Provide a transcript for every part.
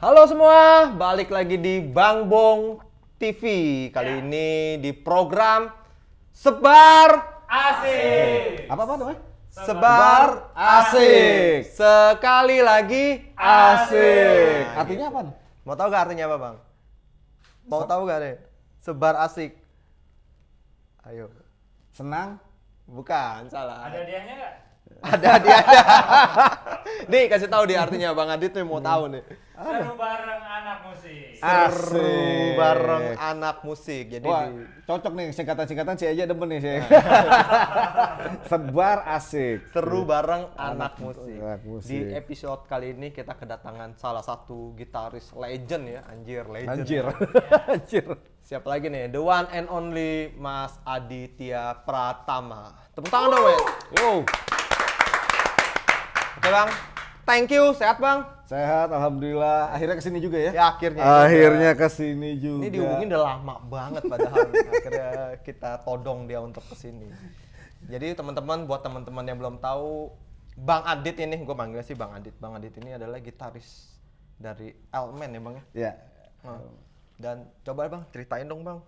Halo semua, balik lagi di Bang Bong TV. Kali ya. ini di program Sebar Asik. Apa apa namanya? Sebar, asik. Sekali lagi asik. Artinya apa? Mau tahu gak artinya apa, Bang? Mau tahu gak deh? Sebar asik. Ayo. Senang? Bukan, salah. Ada hadiahnya gak? Ada hadiahnya. nih, kasih tahu dia artinya Bang Adit nih mau tau tahu nih. Seru bareng anak musik. Seru bareng anak musik. Jadi Wah, di... cocok nih singkatan-singkatan si aja demen nih saya. Sebar asik. Seru bareng anak, anak musik. Di episode kali ini kita kedatangan salah satu gitaris legend ya, anjir legend. Anjir. Ya. anjir. Siapa lagi nih? The one and only Mas Aditya Pratama. Tepuk tangan dong, Wow. Oke, Bang. Thank you, sehat bang. Sehat, alhamdulillah. Akhirnya kesini juga ya? Ya akhirnya. Akhirnya juga. kesini juga. Ini dihubungin udah lama banget padahal akhirnya kita todong dia untuk kesini. Jadi teman-teman, buat teman-teman yang belum tahu, Bang Adit ini, gue manggil sih Bang Adit. Bang Adit ini adalah gitaris dari Elmen ya bang ya? Iya. dan coba bang, ceritain dong bang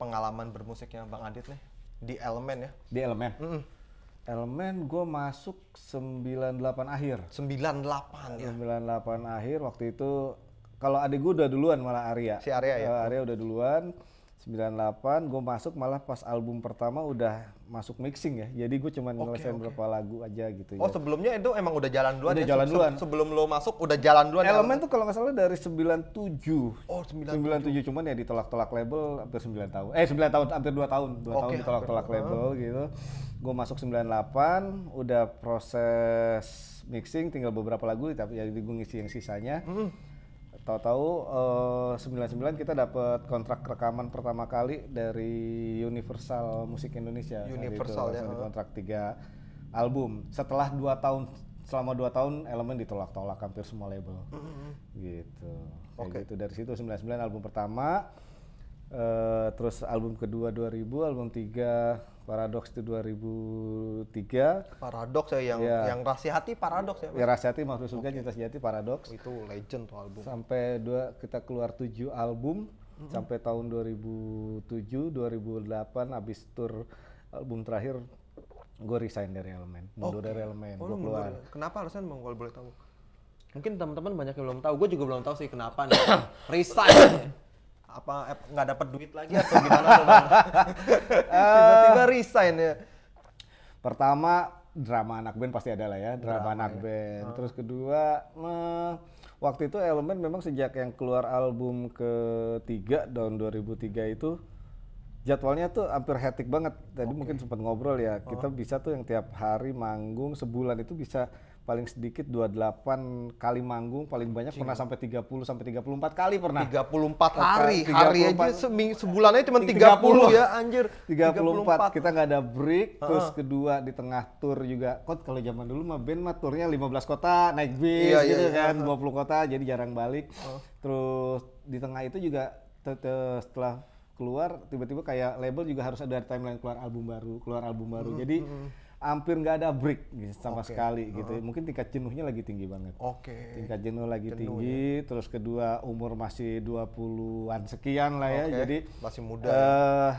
pengalaman bermusiknya Bang Adit nih di Elmen ya? Di Elmen. Mm -mm elemen gue masuk 98 akhir 98 ya 98 akhir waktu itu kalau adik gue udah duluan malah Arya si Arya ya eh, Arya udah duluan 98 gue masuk malah pas album pertama udah masuk mixing ya jadi gue cuma okay, ngelesain okay. berapa lagu aja gitu ya. oh ya. sebelumnya itu emang udah jalan duluan udah ya? jalan duluan sebelum lo masuk udah jalan duluan ya? elemen tuh kalau nggak salah dari 97 oh 97. 97 cuman ya ditolak-tolak label hampir 9 tahun eh 9 tahun hampir 2 tahun 2 okay, tahun ditolak-tolak label gitu gue masuk 98 udah proses mixing tinggal beberapa lagu tapi jadi ya, gue ngisi yang sisanya mm. tahu-tahu eh, uh, 99 kita dapat kontrak rekaman pertama kali dari Universal Musik Indonesia Universal itu, ya di kontrak tiga album setelah dua tahun selama dua tahun elemen ditolak-tolak hampir semua label mm -hmm. gitu okay. itu dari situ 99 album pertama Uh, terus album kedua 2000, album tiga Paradox itu 2003. Paradox ya yang ya. yang rahasia Hati Paradox ya. Mas? Ya Hati maksudnya Surga okay. Cinta Sejati Paradox. Itu legend tuh album. Sampai dua kita keluar tujuh album mm-hmm. sampai tahun 2007, 2008 habis tur album terakhir gue resign dari Elemen, mundur okay. dari Elemen, oh, gue keluar. Mundur. Kenapa alasan Bang kalau boleh tahu? Mungkin teman-teman banyak yang belum tahu, gue juga belum tahu sih kenapa nih. resign apa eh, nggak dapat duit lagi atau gimana tiba Tiba-tiba resign ya. Pertama drama anak band pasti ada lah ya drama, drama anak ya. band. uh. Terus kedua waktu itu elemen memang sejak yang keluar album ketiga tahun 2003 itu jadwalnya tuh hampir hektik banget. Tadi okay. mungkin sempat ngobrol ya, kita oh. bisa tuh yang tiap hari manggung sebulan itu bisa paling sedikit 28 kali manggung, paling banyak Cing. pernah sampai 30 sampai 34 kali pernah. 34 hari, 34, hari aja seming, sebulannya cuma 30, 30 ya anjir. 34, 34. kita nggak ada break, uh -huh. terus kedua di tengah tour juga. kok kalau zaman dulu mah band mah tournya 15 kota, naik bis iya, iya gitu iya, kan, iya. 20 kota jadi jarang balik. Uh. Terus di tengah itu juga setelah keluar tiba-tiba kayak label juga harus ada timeline keluar album baru, keluar album baru. uh hmm, -huh. Jadi uh hmm, -huh. Hmm hampir nggak ada break gitu sama okay. sekali gitu. Uh -huh. Mungkin tingkat jenuhnya lagi tinggi banget. Oke. Okay. Tingkat jenuh lagi jenuh, tinggi, ya. terus kedua umur masih 20-an sekian lah ya. Okay. Jadi masih muda. Uh,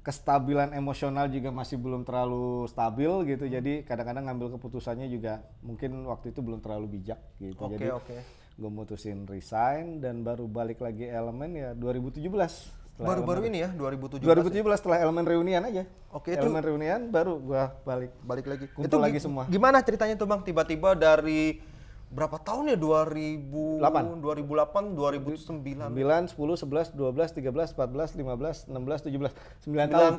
kestabilan emosional juga masih belum terlalu stabil gitu. Hmm. Jadi kadang-kadang ngambil keputusannya juga mungkin waktu itu belum terlalu bijak gitu. Okay, Jadi okay. gue mutusin resign dan baru balik lagi elemen ya 2017. Baru-baru ini ya 2017. 2017 ya? setelah elemen reunian aja. Oke, itu elemen reunian baru gua balik balik lagi kumpul itu lagi semua. Gimana ceritanya tuh Bang tiba-tiba dari berapa tahun ya 2000 2008 2009 9 10 11 12 13 14 15 16 17 9,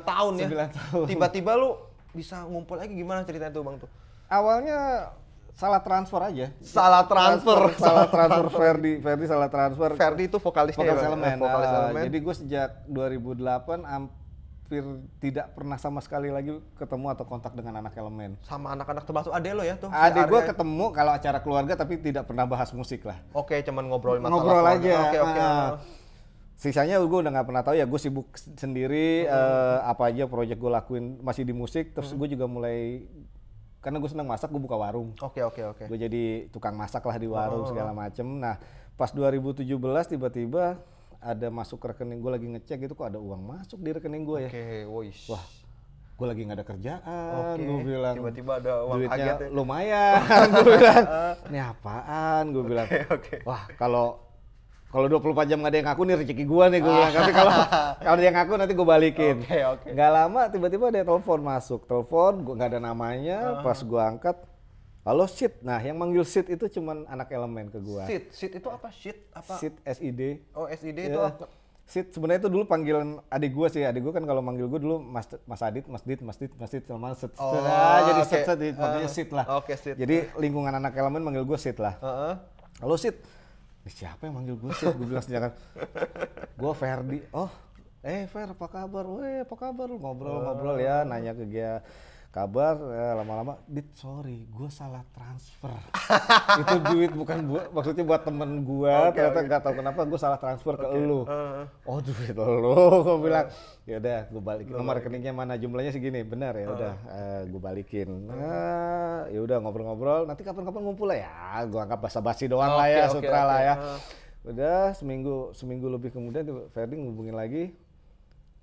9 tahun 9 tahun ya 9 tahun tiba-tiba lu bisa ngumpul lagi gimana ceritanya tuh Bang tuh awalnya salah transfer aja. Salah transfer. salah transfer Ferdi, Ferdi salah transfer. Ferdi itu vokalisnya vokalis ya, elemen. Eh, vokalis uh, ah, elemen. Jadi gue sejak 2008 hampir tidak pernah sama sekali lagi ketemu atau kontak dengan anak elemen. Sama anak-anak termasuk ade lo ya tuh. Ade gue ketemu kalau acara keluarga tapi tidak pernah bahas musik lah. Oke, cuman ngobrol masalah. Ngobrol keluarga. aja. Oke, oke. Uh, sisanya gue udah nggak pernah tahu ya gue sibuk sendiri hmm. uh, apa aja proyek gue lakuin masih di musik terus hmm. gue juga mulai karena gue senang masak gue buka warung oke okay, oke okay, oke okay. gue jadi tukang masak lah di warung oh, segala macem nah pas 2017 tiba-tiba ada masuk ke rekening gue lagi ngecek itu kok ada uang masuk di rekening gue ya oke okay, wah gue lagi nggak ada kerjaan okay. gue bilang tiba-tiba ada uang duitnya ya. lumayan gue bilang ini apaan gue okay, bilang okay. wah kalau kalau 24 jam gak ada yang ngaku nih rezeki gua nih gue Tapi kalau kalau ada yang ngaku nanti gue balikin. Oke, okay, oke. Okay. Gak lama tiba-tiba ada telepon masuk. Telepon gua gak ada namanya, uh ah. -huh. pas gua angkat Halo Sid. Nah, yang manggil Sid itu cuman anak elemen ke gua. Sid. Sid itu apa? Sid apa? Sid SID. Oh, SID yeah. itu iya. apa? Sid sebenarnya itu dulu panggilan adik gua sih. Adik gua kan kalau manggil gua dulu Mas Mas Adit, Mas Dit, Mas Dit, Mas Dit sama Sid. Oh, nah, jadi okay. Sid Sid uh, Sid lah. Oke, okay, Sid. Jadi lingkungan anak elemen manggil gua Sid lah. Uh -huh. Halo Sid Eh, siapa yang manggil gue sih? Gue bilang sejalan. gue Ferdi. Oh, eh Fer apa kabar? Weh apa kabar? Ngobrol-ngobrol ya, oh. nanya ke dia kabar eh, lama-lama dit sorry gue salah transfer itu duit bukan buat maksudnya buat temen gue okay, ternyata nggak okay. tahu kenapa gue salah transfer okay. ke lu uh. oh duit lo gue bilang eh. ya udah gue balikin nomor rekeningnya mana jumlahnya segini benar ya udah uh. uh, gue balikin nah, ya udah ngobrol-ngobrol nanti kapan-kapan ngumpul lah ya gue anggap basa-basi doang okay, lah ya okay, sutra okay. lah ya udah seminggu seminggu lebih kemudian Ferdi ngubungin lagi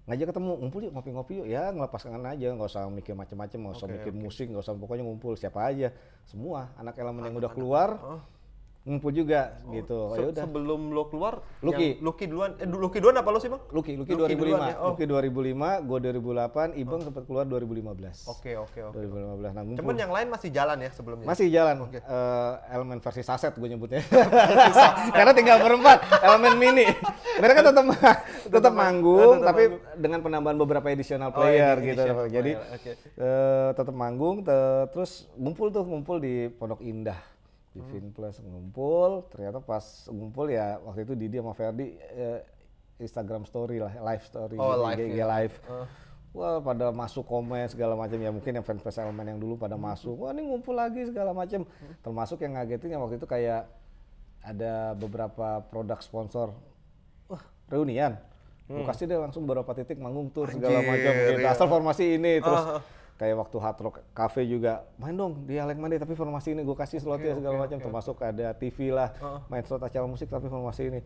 ngajak ketemu ngumpul yuk ngopi-ngopi yuk ya ngelepas kangen aja nggak usah mikir macam-macam nggak usah okay, mikir okay. musik nggak usah pokoknya ngumpul siapa aja semua anak elemen anak, yang udah keluar anak, ngumpul juga oh, gitu. Oh, Se Yaudah. Sebelum lo keluar, Lucky. Lucky duluan. Eh, Lucky duluan apa lo sih, Bang? Lucky, Lucky, Lucky 2005. Duluan, ya? oh. Lucky 2005, gue 2008, Ibang oh. sempat keluar 2015. Oke, okay, oke, okay, oke. Okay. 2015. Nah, ngumpul. Cuman yang lain masih jalan ya sebelumnya? Masih jalan. Okay. Uh, eh, elemen versi saset gue nyebutnya. Karena tinggal berempat, elemen mini. Mereka kan tetap tetap manggung, tapi dengan penambahan beberapa additional oh, player oh, gitu. Jadi okay. uh, eh, tetap manggung, te terus ngumpul tuh, ngumpul di Pondok Indah di hmm. Vinplus ngumpul ternyata pas ngumpul ya waktu itu Didi sama Ferdi eh, Instagram story lah live story oh, gitu, live, IG, ya. live. Uh. Wah pada masuk komen segala macam ya mungkin yang fans-fans elemen yang dulu pada masuk wah ini ngumpul lagi segala macam termasuk yang ngagetin yang waktu itu kayak ada beberapa produk sponsor wah reunian hmm. kasih deh langsung beberapa titik manggung tuh segala macam gitu. Iya. asal formasi ini terus uh kayak waktu Hard Rock Cafe juga main dong di Alek Mandi tapi formasi ini gue kasih slotnya okay, segala okay, macam okay. termasuk ada TV lah uh -huh. main slot acara musik tapi formasi ini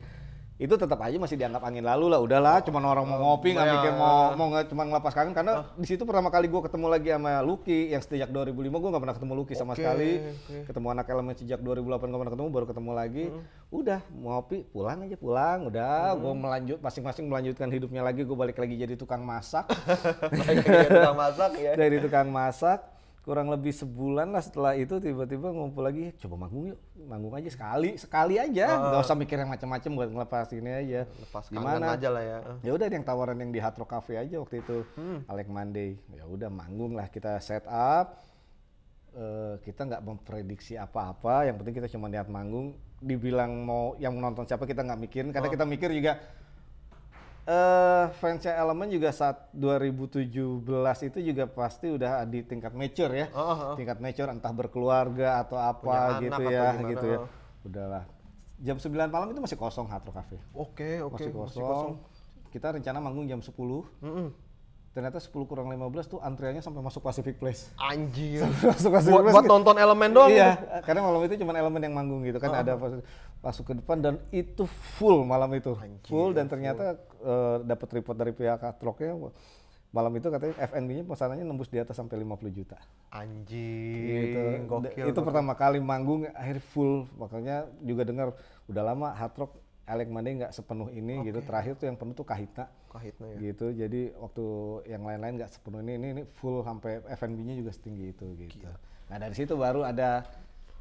itu tetap aja masih dianggap angin lalu lah udahlah oh, cuma orang mau oh, ngopi nggak iya. mikir mau mau nggak cuma ngelapaskan kangen karena oh. di situ pertama kali gue ketemu lagi sama Lucky yang sejak 2005 gue nggak pernah ketemu Lucky sama sekali okay. ketemu anak elemen sejak 2008 nggak pernah ketemu baru ketemu lagi hmm. udah ngopi pulang aja pulang udah hmm. gue melanjut masing-masing melanjutkan hidupnya lagi gue balik lagi jadi tukang masak dari tukang masak ya dari tukang masak kurang lebih sebulan lah setelah itu tiba-tiba ngumpul lagi coba manggung yuk manggung aja sekali sekali aja nggak uh, usah mikir yang macam-macam buat ngelepas ini aja lepas gimana aja lah ya ya udah yang tawaran yang di Hard Cafe aja waktu itu hmm. Alek Monday ya udah manggung lah kita set up uh, kita nggak memprediksi apa-apa yang penting kita cuma lihat manggung dibilang mau yang nonton siapa kita nggak mikirin karena oh. kita mikir juga uh, fansnya Elemen juga saat 2017 itu juga pasti udah di tingkat mature ya. uh, Tingkat mature entah berkeluarga atau apa Punya gitu, gitu ya, atau gitu ya. Udahlah. Jam 9 malam itu masih kosong Hard Rock Cafe. Oke, okay, oke. Okay, masih, kosong. Kita rencana manggung jam 10. Mm -mm ternyata 10 kurang 15 tuh antriannya sampai masuk Pacific Place. Anjir. Sampai masuk Pacific buat, Place. Buat gitu. nonton elemen doang. Iya, gitu. karena malam itu cuma elemen yang manggung gitu kan uh -huh. ada masuk ke depan dan itu full malam itu. Anjir, full dan ternyata uh, eh, dapat report dari pihak katroknya malam itu katanya FNB-nya pesanannya nembus di atas sampai 50 juta. Anjir. gitu. gokil. Itu gokil. pertama kali manggung akhir full, makanya juga dengar udah lama Hard Rock Alec nggak sepenuh ini okay. gitu. Terakhir tuh yang penuh tuh Kahita ya. Gitu. Jadi waktu yang lain-lain nggak -lain sepenuhnya ini ini full sampai F&B-nya juga setinggi itu gitu. Gila. Nah, dari situ baru ada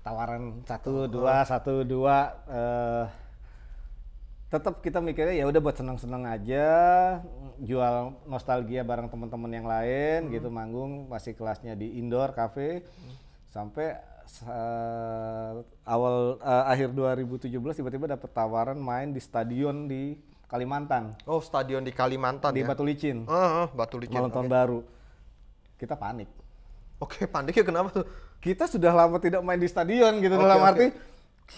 tawaran satu oh, oh. dua satu dua uh, eh, tetap kita mikirnya ya udah buat seneng-seneng aja jual nostalgia bareng teman-teman yang lain hmm. gitu manggung masih kelasnya di indoor cafe hmm. sampai uh, awal uh, akhir 2017 tiba-tiba dapet tawaran main di stadion di Kalimantan. Oh, stadion di Kalimantan di ya? Batu Licin. Uh, uh, Batu Licin. Malam okay. baru. Kita panik. Oke, okay, ya kenapa tuh? Kita sudah lama tidak main di stadion gitu okay, dalam okay. arti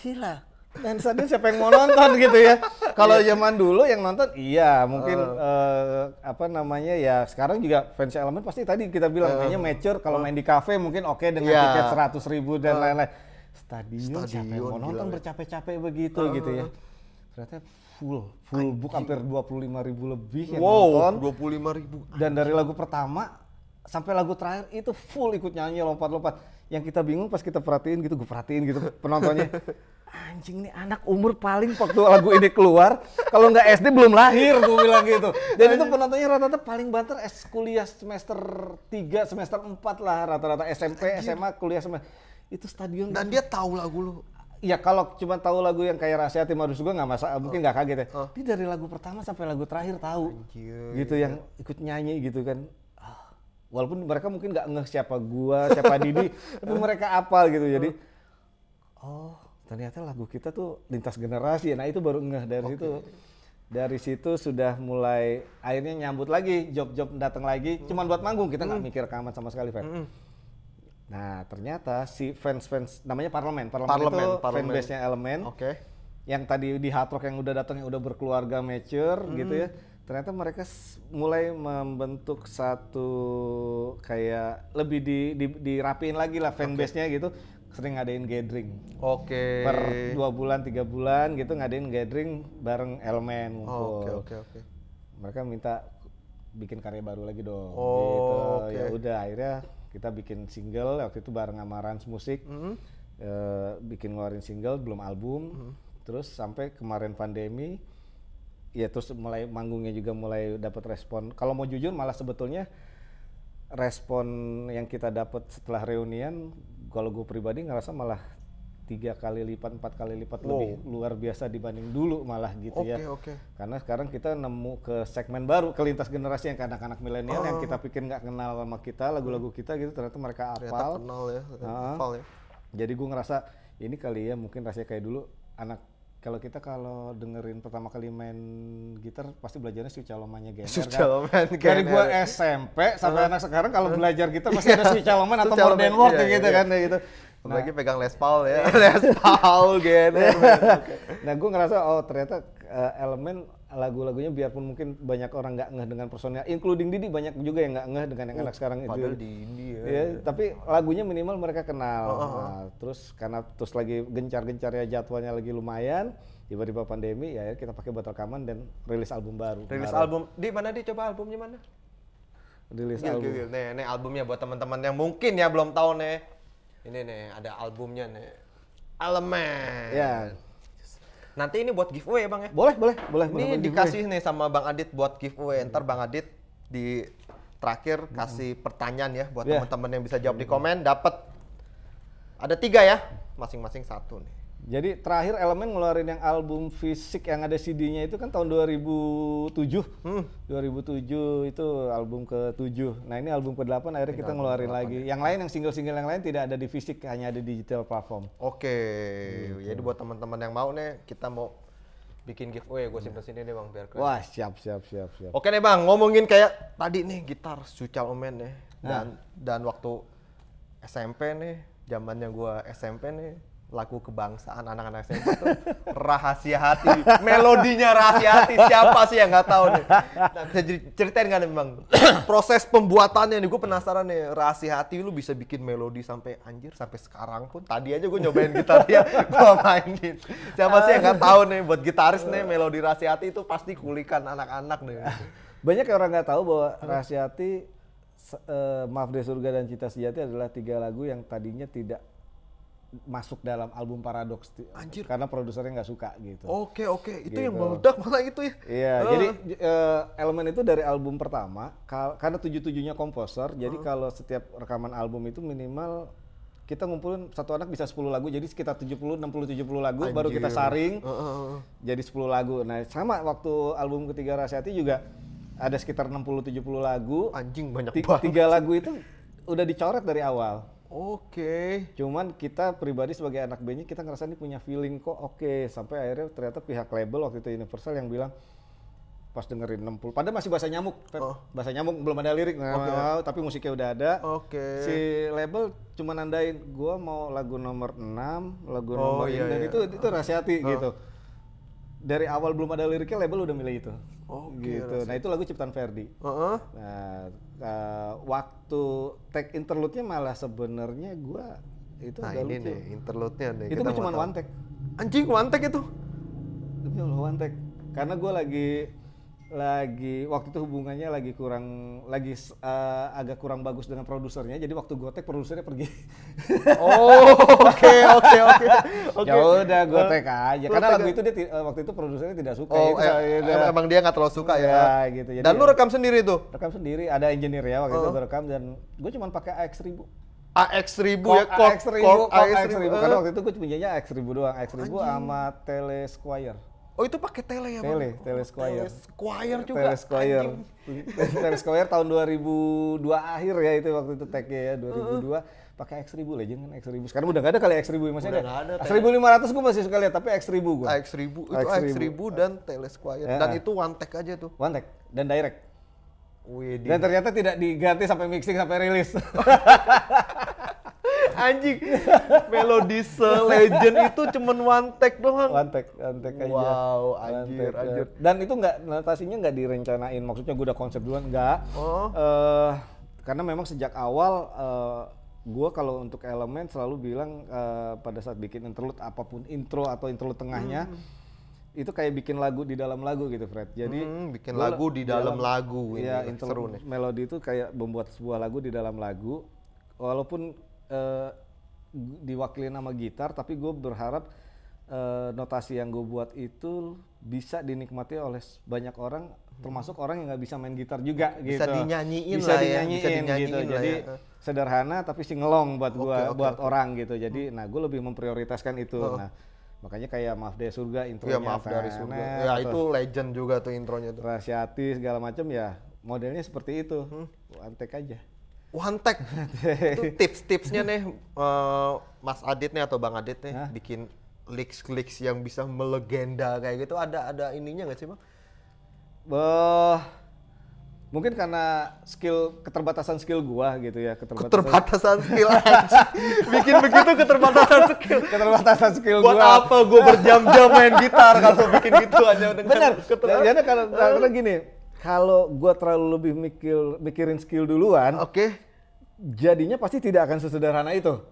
gila. Main stadion siapa yang mau nonton gitu ya. Kalau iya. zaman dulu yang nonton iya, mungkin uh. Uh, apa namanya ya sekarang juga fans elemen pasti tadi kita bilang uh. kayaknya mature kalau uh. main di kafe mungkin oke okay, dengan yeah. tiket seratus ribu dan lain-lain. Uh. Stadion, stadion siapa yang mau nonton bercapek-capek begitu uh. gitu ya. Ternyata full full hampir book hampir 25 ribu lebih yang wow, nonton 25 ribu dan dari lagu pertama sampai lagu terakhir itu full ikut nyanyi lompat-lompat yang kita bingung pas kita perhatiin gitu gue perhatiin gitu penontonnya anjing nih anak umur paling waktu lagu ini keluar kalau nggak SD belum lahir gue bilang gitu dan itu penontonnya rata-rata paling banter es kuliah semester 3 semester 4 lah rata-rata SMP SMA kuliah semester itu stadion dan dia tahu lagu lu ya kalau cuma tahu lagu yang kayak rahasia tim harus gue nggak oh. mungkin nggak kaget ya oh. Ini dari lagu pertama sampai lagu terakhir tahu Anjir. gitu yang ikut nyanyi gitu kan ah, walaupun mereka mungkin nggak ngeh siapa gua siapa Didi tapi mereka apal gitu jadi oh. oh ternyata lagu kita tuh lintas generasi ya. nah itu baru ngeh dari okay. situ dari situ sudah mulai akhirnya nyambut lagi job-job datang lagi hmm. cuman buat manggung kita nggak hmm. mikir kaman sama sekali Mm Hmm Nah, ternyata si fans-fans namanya parlemen. Parlemen, parlemen itu parlemen. fanbase-nya elemen. Oke. Okay. Yang tadi di Hard Rock yang udah datang yang udah berkeluarga mature hmm. gitu ya. Ternyata mereka mulai membentuk satu kayak lebih di, di dirapiin lagi lah fanbase-nya okay. gitu sering ngadain gathering. Oke. Okay. Per dua bulan tiga bulan gitu ngadain gathering bareng elemen. Oke oh, oke okay, oke. Okay, okay. Mereka minta bikin karya baru lagi dong. Oh, gitu. Okay. Ya udah akhirnya kita bikin single waktu itu bareng sama Rans Musik mm -hmm. e, eh, bikin ngeluarin single belum album mm -hmm. terus sampai kemarin pandemi ya terus mulai manggungnya juga mulai dapat respon kalau mau jujur malah sebetulnya respon yang kita dapat setelah reunian kalau gue pribadi ngerasa malah tiga kali lipat empat kali lipat wow. lebih luar biasa dibanding dulu malah gitu okay, ya okay. karena sekarang kita nemu ke segmen baru ke lintas generasi yang anak-anak milenial uh. yang ah. kita pikir nggak kenal sama kita lagu-lagu kita gitu ternyata mereka apal ternyata kenal ya, uh, ah. hafal ya jadi gue ngerasa ini kali ya mungkin rasanya kayak dulu anak kalau kita kalau dengerin pertama kali main gitar pasti belajarnya Sucalomannya Gener Sucaloman kan? Dari gua SMP sampai uh. anak sekarang kalau belajar gitar pasti ada Sucaloman atau Modern World iya, iya, gitu iya. kan gitu. Nah, Lagi pegang Les Paul ya. Les Paul gitu nah, gua ngerasa oh ternyata uh, elemen lagu-lagunya biarpun mungkin banyak orang nggak ngeh dengan personnya, including Didi banyak juga yang nggak ngeh dengan yang anak oh, sekarang itu. Padahal di India. Ya, tapi lagunya minimal mereka kenal. Oh, oh, oh, Nah, terus karena terus lagi gencar-gencarnya jadwalnya lagi lumayan, tiba-tiba pandemi ya kita pakai buat rekaman dan rilis album baru. Rilis baru. album di mana di coba albumnya mana? Rilis gil, album. Gil, gil. Nih, nih albumnya buat teman-teman yang mungkin ya belum tahu nih. Ini nih ada albumnya nih. Elemen. Ya. Nanti ini buat giveaway ya Bang ya? Boleh, boleh, boleh. Ini boleh dikasih giveaway. nih sama Bang Adit buat giveaway. Ntar Bang Adit di terakhir kasih pertanyaan ya buat yeah. teman-teman yang bisa jawab di komen dapat ada tiga ya masing-masing satu nih jadi terakhir Elemen ngeluarin yang album fisik yang ada CD-nya itu kan tahun 2007. Hmm. 2007 itu album ke-7. Nah, ini album ke-8 akhirnya ini kita ngeluarin lagi. Ya. Yang lain yang single-single yang lain tidak ada di fisik, hanya ada di digital platform. Oke. Okay. Gitu. Jadi buat teman-teman yang mau nih, kita mau bikin giveaway gue simpen iya. sini nih Bang biar keren. Wah, siap siap siap siap. Oke nih Bang, ngomongin kayak tadi nih gitar Sucal Omen nih ah. Dan nah. dan waktu SMP nih, zamannya gua SMP nih lagu kebangsaan anak-anak saya itu rahasia hati, melodinya rahasia hati. Siapa sih yang nggak tahu nih? Nah, ceritain kan memang proses pembuatannya nih? Gue penasaran nih rahasia hati lu bisa bikin melodi sampai anjir sampai sekarang pun. Tadi aja gue nyobain gitar ya, gue mainin. Gitu. Siapa sih yang nggak tahu nih? Buat gitaris nih melodi rahasia hati itu pasti kulikan anak-anak nih. Banyak orang nggak tahu bahwa rahasia hati, uh, maaf deh surga dan cita sejati adalah tiga lagu yang tadinya tidak masuk dalam album Paradox Anjir. karena produsernya nggak suka gitu. Oke oke itu gitu. yang meledak malah itu ya. Iya uh. jadi uh, elemen itu dari album pertama karena tujuh tujuhnya komposer uh. jadi eh. kalau setiap rekaman album itu minimal kita ngumpulin satu anak bisa 10 lagu jadi sekitar 70 60 70 lagu Anjir. baru kita saring uh, jadi 10 lagu. Nah sama waktu album ketiga Rasyati juga ada sekitar 60 70 lagu. Anjing banyak banget. Tiga lagu itu udah dicoret dari awal. Oke. Okay. Cuman kita pribadi sebagai anak bandnya kita ngerasa ini punya feeling kok oke okay. sampai akhirnya ternyata pihak label waktu itu Universal yang bilang pas dengerin 60 padahal masih bahasa nyamuk oh. bahasa nyamuk belum ada lirik nah, okay. tapi musiknya udah ada oke okay. si label cuma nandain gua mau lagu nomor 6 lagu oh, nomor iya, ini iya. itu itu oh. hati oh. gitu dari awal belum ada liriknya label udah milih itu. Oh gitu. Nah itu lagu ciptaan Ferdi. Uh-uh. Nah uh, waktu tag interlude-nya malah sebenarnya gue itu nah, ini lucu. nih interlude-nya nih. Itu cuma one tag. Anjing one tag itu. Demi Allah one tag. Karena gue lagi lagi waktu itu hubungannya lagi kurang lagi uh, agak kurang bagus dengan produsernya jadi waktu gotek produsernya pergi oh oke oke oke ya udah eh, gotek aja karena lagu itu dia eh, waktu itu produsernya tidak suka oh, ya, itu, eh, emang dia nggak terlalu suka ya, ya gitu jadi, dan lu ya. rekam sendiri tuh rekam sendiri ada engineer ya waktu uh. itu oh. rekam dan gue cuma pakai AX 1000 AX 1000 ya, AX 1000, AX 1000. Karena waktu itu gue punyanya AX 1000 doang, AX 1000 sama Tele Squire. Oh itu pakai tele ya bang? Tele, tele Squire. Tele Squire juga. Tele Squire. tele Squire tahun 2002 akhir ya itu waktu itu tag ya 2002. Uh. Pakai X1000 Legend kan X1000. Sekarang udah gak ada kali X1000 ya, masih udah ada. ada X1500 gue masih suka lihat tapi X1000 gue. X1000 itu X1000, X1000 dan tele Squire ya, dan itu one tag aja tuh. One tag dan direct. Wih, dan ternyata tidak diganti sampai mixing sampai rilis. anjing melodi legend itu cuman one take doang one take one take aja wow anjir take, anjir dan itu nggak notasinya nggak direncanain maksudnya gue udah konsep duluan enggak. oh. uh, karena memang sejak awal uh, eh, gue kalau untuk elemen selalu bilang uh, pada saat bikin interlude apapun intro atau interlude tengahnya hmm itu kayak bikin lagu di dalam lagu gitu Fred. Jadi hmm, bikin lagu di dalam, dalam lagu ini ya, seru Melodi itu kayak membuat sebuah lagu di dalam lagu walaupun Eh, uh, diwakili nama gitar tapi gue berharap uh, notasi yang gue buat itu bisa dinikmati oleh banyak orang hmm. termasuk orang yang nggak bisa main gitar juga bisa gitu dinyanyiin bisa lah ya, dinyanyiin, ya. bisa dinyanyiin gitu lah ya. jadi ya. sederhana tapi singelong buat gue okay, okay, buat okay. orang gitu jadi hmm. nah gue lebih memprioritaskan itu oh. nah makanya kayak maaf dari surga intronya iya, ya, maaf dari surga ya itu legend juga tuh intronya tuh rahasia hati segala macam ya modelnya seperti itu hmm. antek aja one tag. itu tips-tipsnya nih uh, Mas Adit nih atau Bang Adit nih Hah? bikin leaks-leaks yang bisa melegenda kayak gitu ada ada ininya nggak sih Bang? Uh, mungkin karena skill keterbatasan skill gua gitu ya keterbatasan, keterbatasan skill bikin begitu keterbatasan skill keterbatasan skill buat gua. apa gua berjam-jam main gitar kalau bikin gitu aja benar ya, ya, karena karena gini kalau gua terlalu lebih mikir mikirin skill duluan, oke, okay jadinya pasti tidak akan sesederhana itu.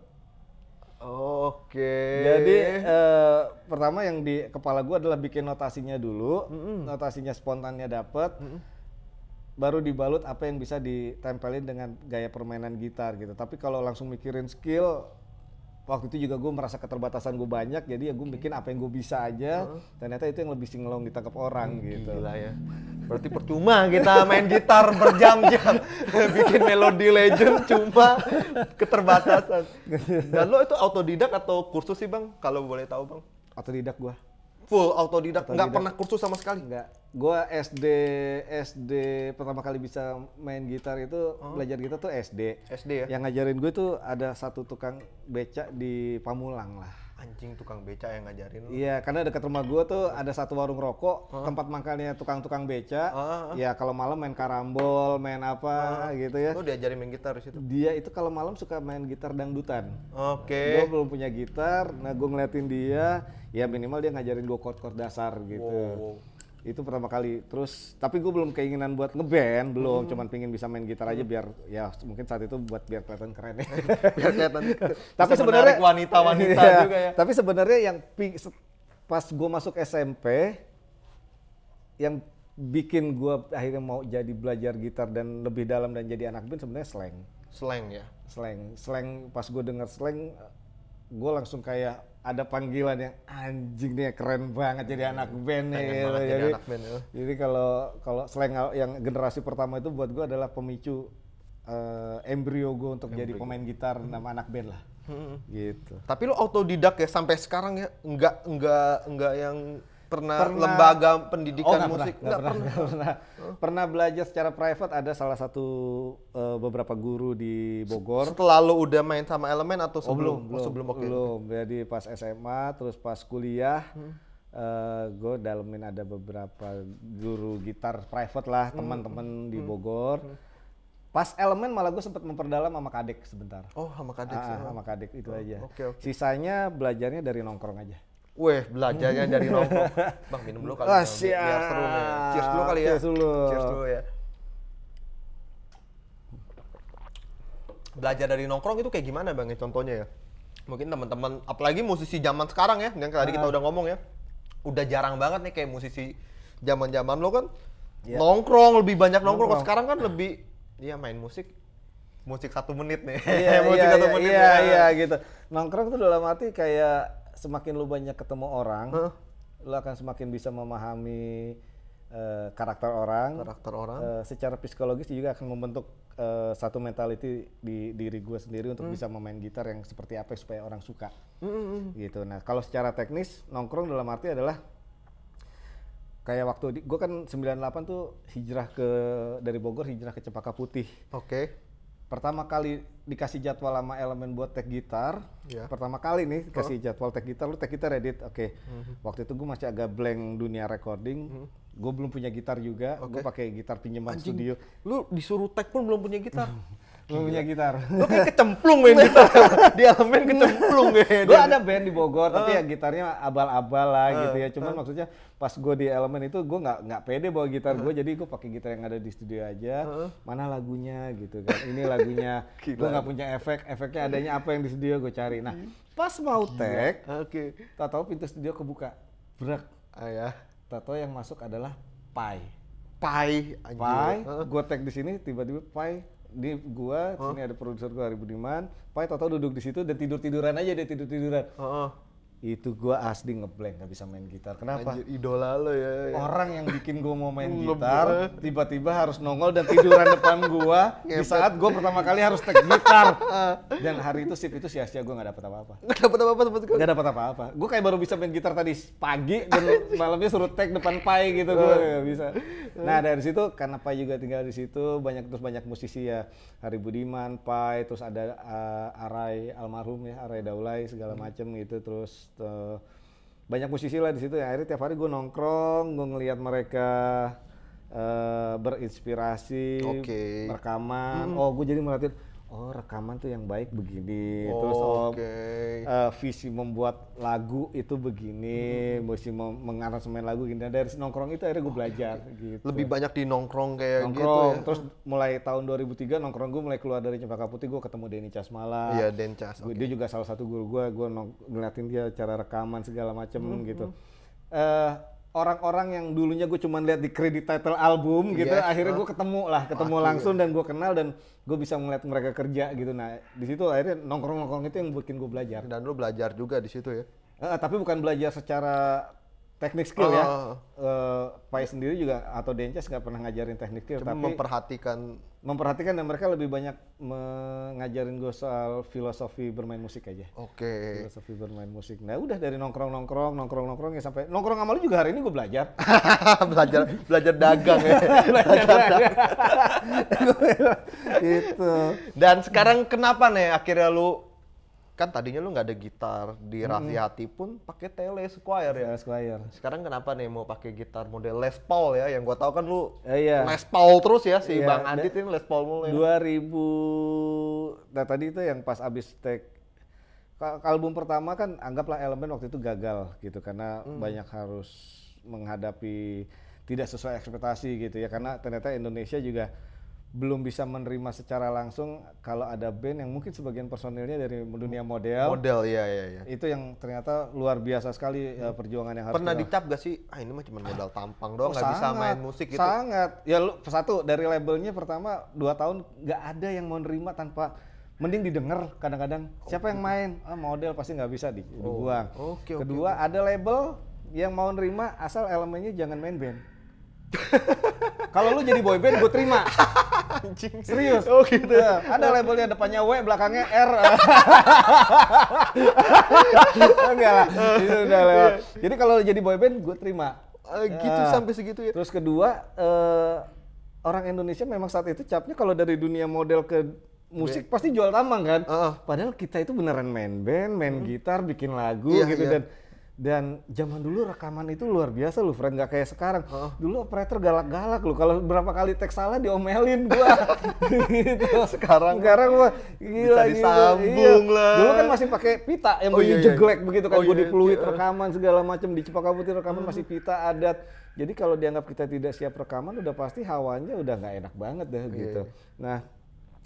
Oke. Jadi eh, pertama yang di kepala gue adalah bikin notasinya dulu, mm -hmm. notasinya spontannya dapet, mm -hmm. baru dibalut apa yang bisa ditempelin dengan gaya permainan gitar gitu. Tapi kalau langsung mikirin skill, waktu itu juga gue merasa keterbatasan gue banyak jadi ya gue bikin apa yang gue bisa aja uh. ternyata itu yang lebih singelong ditangkap orang hmm, gitu gila ya berarti percuma kita main gitar berjam-jam bikin melodi legend cuma keterbatasan dan lo itu autodidak atau kursus sih bang kalau boleh tahu bang autodidak gue full autodidak, nggak pernah kursus sama sekali? Nggak. Gua SD SD pertama kali bisa main gitar itu hmm. belajar gitar tuh SD. SD ya. Yang ngajarin gue tuh ada satu tukang becak di Pamulang lah anjing tukang beca yang ngajarin lu. Iya, karena dekat rumah gua tuh ada satu warung rokok, huh? tempat makannya tukang-tukang beca. Uh, uh, Ya kalau malam main karambol, main apa uh, gitu ya. Lu diajarin main gitar di situ. Dia itu kalau malam suka main gitar dangdutan. Oke. Okay. Gua belum punya gitar, nah gua ngeliatin dia, ya minimal dia ngajarin gua chord-chord dasar gitu. Wow itu pertama kali terus tapi gue belum keinginan buat ngeband belum hmm. cuman pingin bisa main gitar aja hmm. biar ya mungkin saat itu buat biar kelihatan keren ya biar kelihatan tapi sebenarnya wanita wanita iya, juga ya tapi sebenarnya yang pas gue masuk SMP yang bikin gue akhirnya mau jadi belajar gitar dan lebih dalam dan jadi anak band sebenarnya slang slang ya slang slang pas gue denger slang gue langsung kayak ada panggilan yang anjing nih keren banget jadi anak hmm, band nih gitu. jadi, jadi anak band ya. jadi kalau kalau slang yang generasi pertama itu buat gue adalah pemicu uh, embrio gue untuk embryo. jadi pemain gitar hmm. nama anak band lah hmm. gitu tapi lo autodidak ya sampai sekarang ya nggak nggak nggak yang pernah, pernah lembaga pendidikan oh, musik pernah, pernah, pernah. pernah. Huh? pernah belajar secara private ada salah satu uh, beberapa guru di Bogor setelah lo udah main sama elemen atau oh, sebelum oh, belum, oh, sebelum waktu belum jadi pas SMA terus pas kuliah hmm. uh, eh, gue dalemin ada beberapa guru gitar private lah hmm. teman-teman hmm. di Bogor hmm. Pas elemen malah gue sempat memperdalam sama kadek sebentar. Oh, sama kadek. Ah, sama ah. kadek itu oh, aja. Okay, okay. Sisanya belajarnya dari nongkrong aja. Weh, belajarnya dari nongkrong, Bang, minum dulu kali. Ah, ya. Biar seru nih. Ya. Cheers dulu kali ya. Cheers dulu. Cheers dulu ya. Belajar dari nongkrong itu kayak gimana Bang ya, contohnya ya? Mungkin teman-teman, apalagi musisi zaman sekarang ya, yang tadi kita ah. udah ngomong ya. Udah jarang banget nih kayak musisi zaman-zaman lo kan yeah. nongkrong, lebih banyak nongkrong. nongkrong. sekarang kan lebih dia main musik musik satu menit nih. Iya, musik iya, satu iya, menit. Iya, ya. iya gitu. Nongkrong tuh dalam arti kayak semakin lu banyak ketemu orang, huh? lu akan semakin bisa memahami uh, karakter orang. Karakter orang. Uh, secara psikologis juga akan membentuk uh, satu mentality di diri gue sendiri untuk hmm. bisa memain gitar yang seperti apa supaya orang suka. Hmm. hmm, hmm. Gitu. Nah, kalau secara teknis nongkrong dalam arti adalah kayak waktu gue kan 98 tuh hijrah ke dari Bogor hijrah ke Cempaka Putih. Oke. Okay pertama kali dikasih jadwal sama elemen buat tek gitar yeah. pertama kali nih oh. kasih jadwal tek gitar lu tek gitar edit ya, oke okay. mm-hmm. waktu itu gue masih agak blank dunia recording mm-hmm. gue belum punya gitar juga okay. gue pakai gitar pinjaman studio lu disuruh tek pun belum punya gitar Gue punya gitar. Gue kayak kecemplung main gitar. di elemen kecemplung kayaknya. Gue ada band di Bogor, tapi ya gitarnya abal-abal lah gitu ya. Cuman maksudnya pas gue di elemen itu gue nggak nggak pede bawa gitar gue, jadi gue pakai gitar yang ada di studio aja. Mana lagunya gitu kan? Ini lagunya. gue nggak punya efek, efeknya adanya apa yang di studio gue cari. Nah hmm. pas mau iya, tag, oke. Okay. tahu pintu studio kebuka, berak. Ayah. Ah, tahu yang masuk adalah Pai. Pai, Pai, gue tag di sini tiba-tiba Pai di gua huh? sini ada produser gua Ari Budiman Pai tau duduk di situ dan tidur tiduran aja dia tidur tiduran uh -uh itu gue asli ngeblank gak bisa main gitar kenapa Anjir, idola lo ya, ya. ya. orang yang bikin gue mau main gitar tiba-tiba harus nongol dan tiduran depan gue di saat gue pertama kali harus tek gitar dan hari itu sip itu sia-sia gue nggak dapet apa-apa nggak dapet apa-apa sempat nggak dapet apa-apa gue kayak baru bisa main gitar tadi pagi dan malamnya suruh tek depan pai gitu gue eh. nggak bisa nah dari situ karena pai juga tinggal di situ banyak terus banyak musisi ya Hari Budiman pai terus ada uh, Arai almarhum ya Arai Daulai segala hmm. macem gitu terus uh, banyak musisi lah di situ ya. Akhirnya tiap hari gue nongkrong, gue ngelihat mereka uh, berinspirasi, okay. rekaman. Hmm. Oh, gue jadi melatih oh rekaman tuh yang baik begini oh, terus oh okay. uh, eh, visi membuat lagu itu begini hmm. mengarang mengaransemen lagu gini dari nongkrong itu akhirnya gue belajar okay, okay. gitu lebih banyak di nongkrong kayak gitu nongkrong, gitu ya. terus mulai tahun 2003 nongkrong gue mulai keluar dari Cempaka Putih gue ketemu Denny Casmala iya Denny Cas okay. dia juga salah satu guru gue gue ngeliatin dia cara rekaman segala macem hmm, gitu hmm. Uh, orang-orang yang dulunya gue cuma lihat di kredit title album gitu iya. akhirnya gue ketemu lah ketemu Wah, langsung dan gue kenal dan gue bisa melihat mereka kerja gitu nah di situ akhirnya nongkrong nongkrong itu yang bikin gue belajar dan lo belajar juga di situ ya uh, tapi bukan belajar secara teknik skill uh, ya. Uh, sendiri juga atau Dences nggak pernah ngajarin teknik skill, tapi memperhatikan memperhatikan dan mereka lebih banyak mengajarin gue soal filosofi bermain musik aja. Oke. Okay. Filosofi bermain musik. Nah udah dari nongkrong nongkrong nongkrong nongkrong ya sampai nongkrong sama lu juga hari ini gue belajar. belajar belajar dagang ya. belajar dagang. Itu. Dan sekarang kenapa nih akhirnya lu kan tadinya lu nggak ada gitar di Raffi hmm. Hati pun pakai tele Squire ya. Squire. Sekarang kenapa nih mau pakai gitar model Les Paul ya? Yang gua tahu kan lu uh, iya. Les Paul terus ya si iya. Bang nah, Adit ini Les Paul mulu. Ya. 2000 nah tadi itu yang pas abis take album pertama kan anggaplah elemen waktu itu gagal gitu karena hmm. banyak harus menghadapi tidak sesuai ekspektasi gitu ya karena ternyata Indonesia juga belum bisa menerima secara langsung kalau ada band yang mungkin sebagian personilnya dari dunia model. Model ya ya ya. Itu yang ternyata luar biasa sekali hmm. perjuangan yang harus Pernah dicap gak sih? Ah ini mah cuma modal tampang doang oh, nggak oh, bisa main musik gitu. Sangat. Ya lu satu dari labelnya pertama dua tahun nggak ada yang mau nerima tanpa mending didengar kadang-kadang siapa yang main ah, model pasti nggak bisa oh, dibuang. Oh, okay, Kedua okay. ada label yang mau nerima asal elemennya jangan main band. Kalau lu jadi boyband, gue terima. Serius. Oh gitu. Ya, ada labelnya depannya W, belakangnya R. Enggak lah. Eh. Itu udah lewat. Jadi kalau jadi boyband, gue terima. Uh, gitu uh, sampai segitu ya. Terus kedua, uh, orang Indonesia memang saat itu capnya kalau dari dunia model ke musik yeah. pasti jual tamang kan. Uh -uh. Padahal kita itu beneran main band, main hmm. gitar, bikin lagu yeah, gitu yeah. dan dan zaman dulu rekaman itu luar biasa lu friend nggak kayak sekarang huh? dulu operator galak-galak lu kalau berapa kali teks salah diomelin gua gitu. sekarang sekarang gua gila bisa gitu. disambung gitu. lah dulu kan masih pakai pita yang oh, iya, iya. jeglek begitu kan oh, gua iya, dipeluit iya. rekaman segala macam di Cepaka Putih rekaman hmm. masih pita adat jadi kalau dianggap kita tidak siap rekaman udah pasti hawanya udah nggak enak banget deh okay. Iya, gitu iya. nah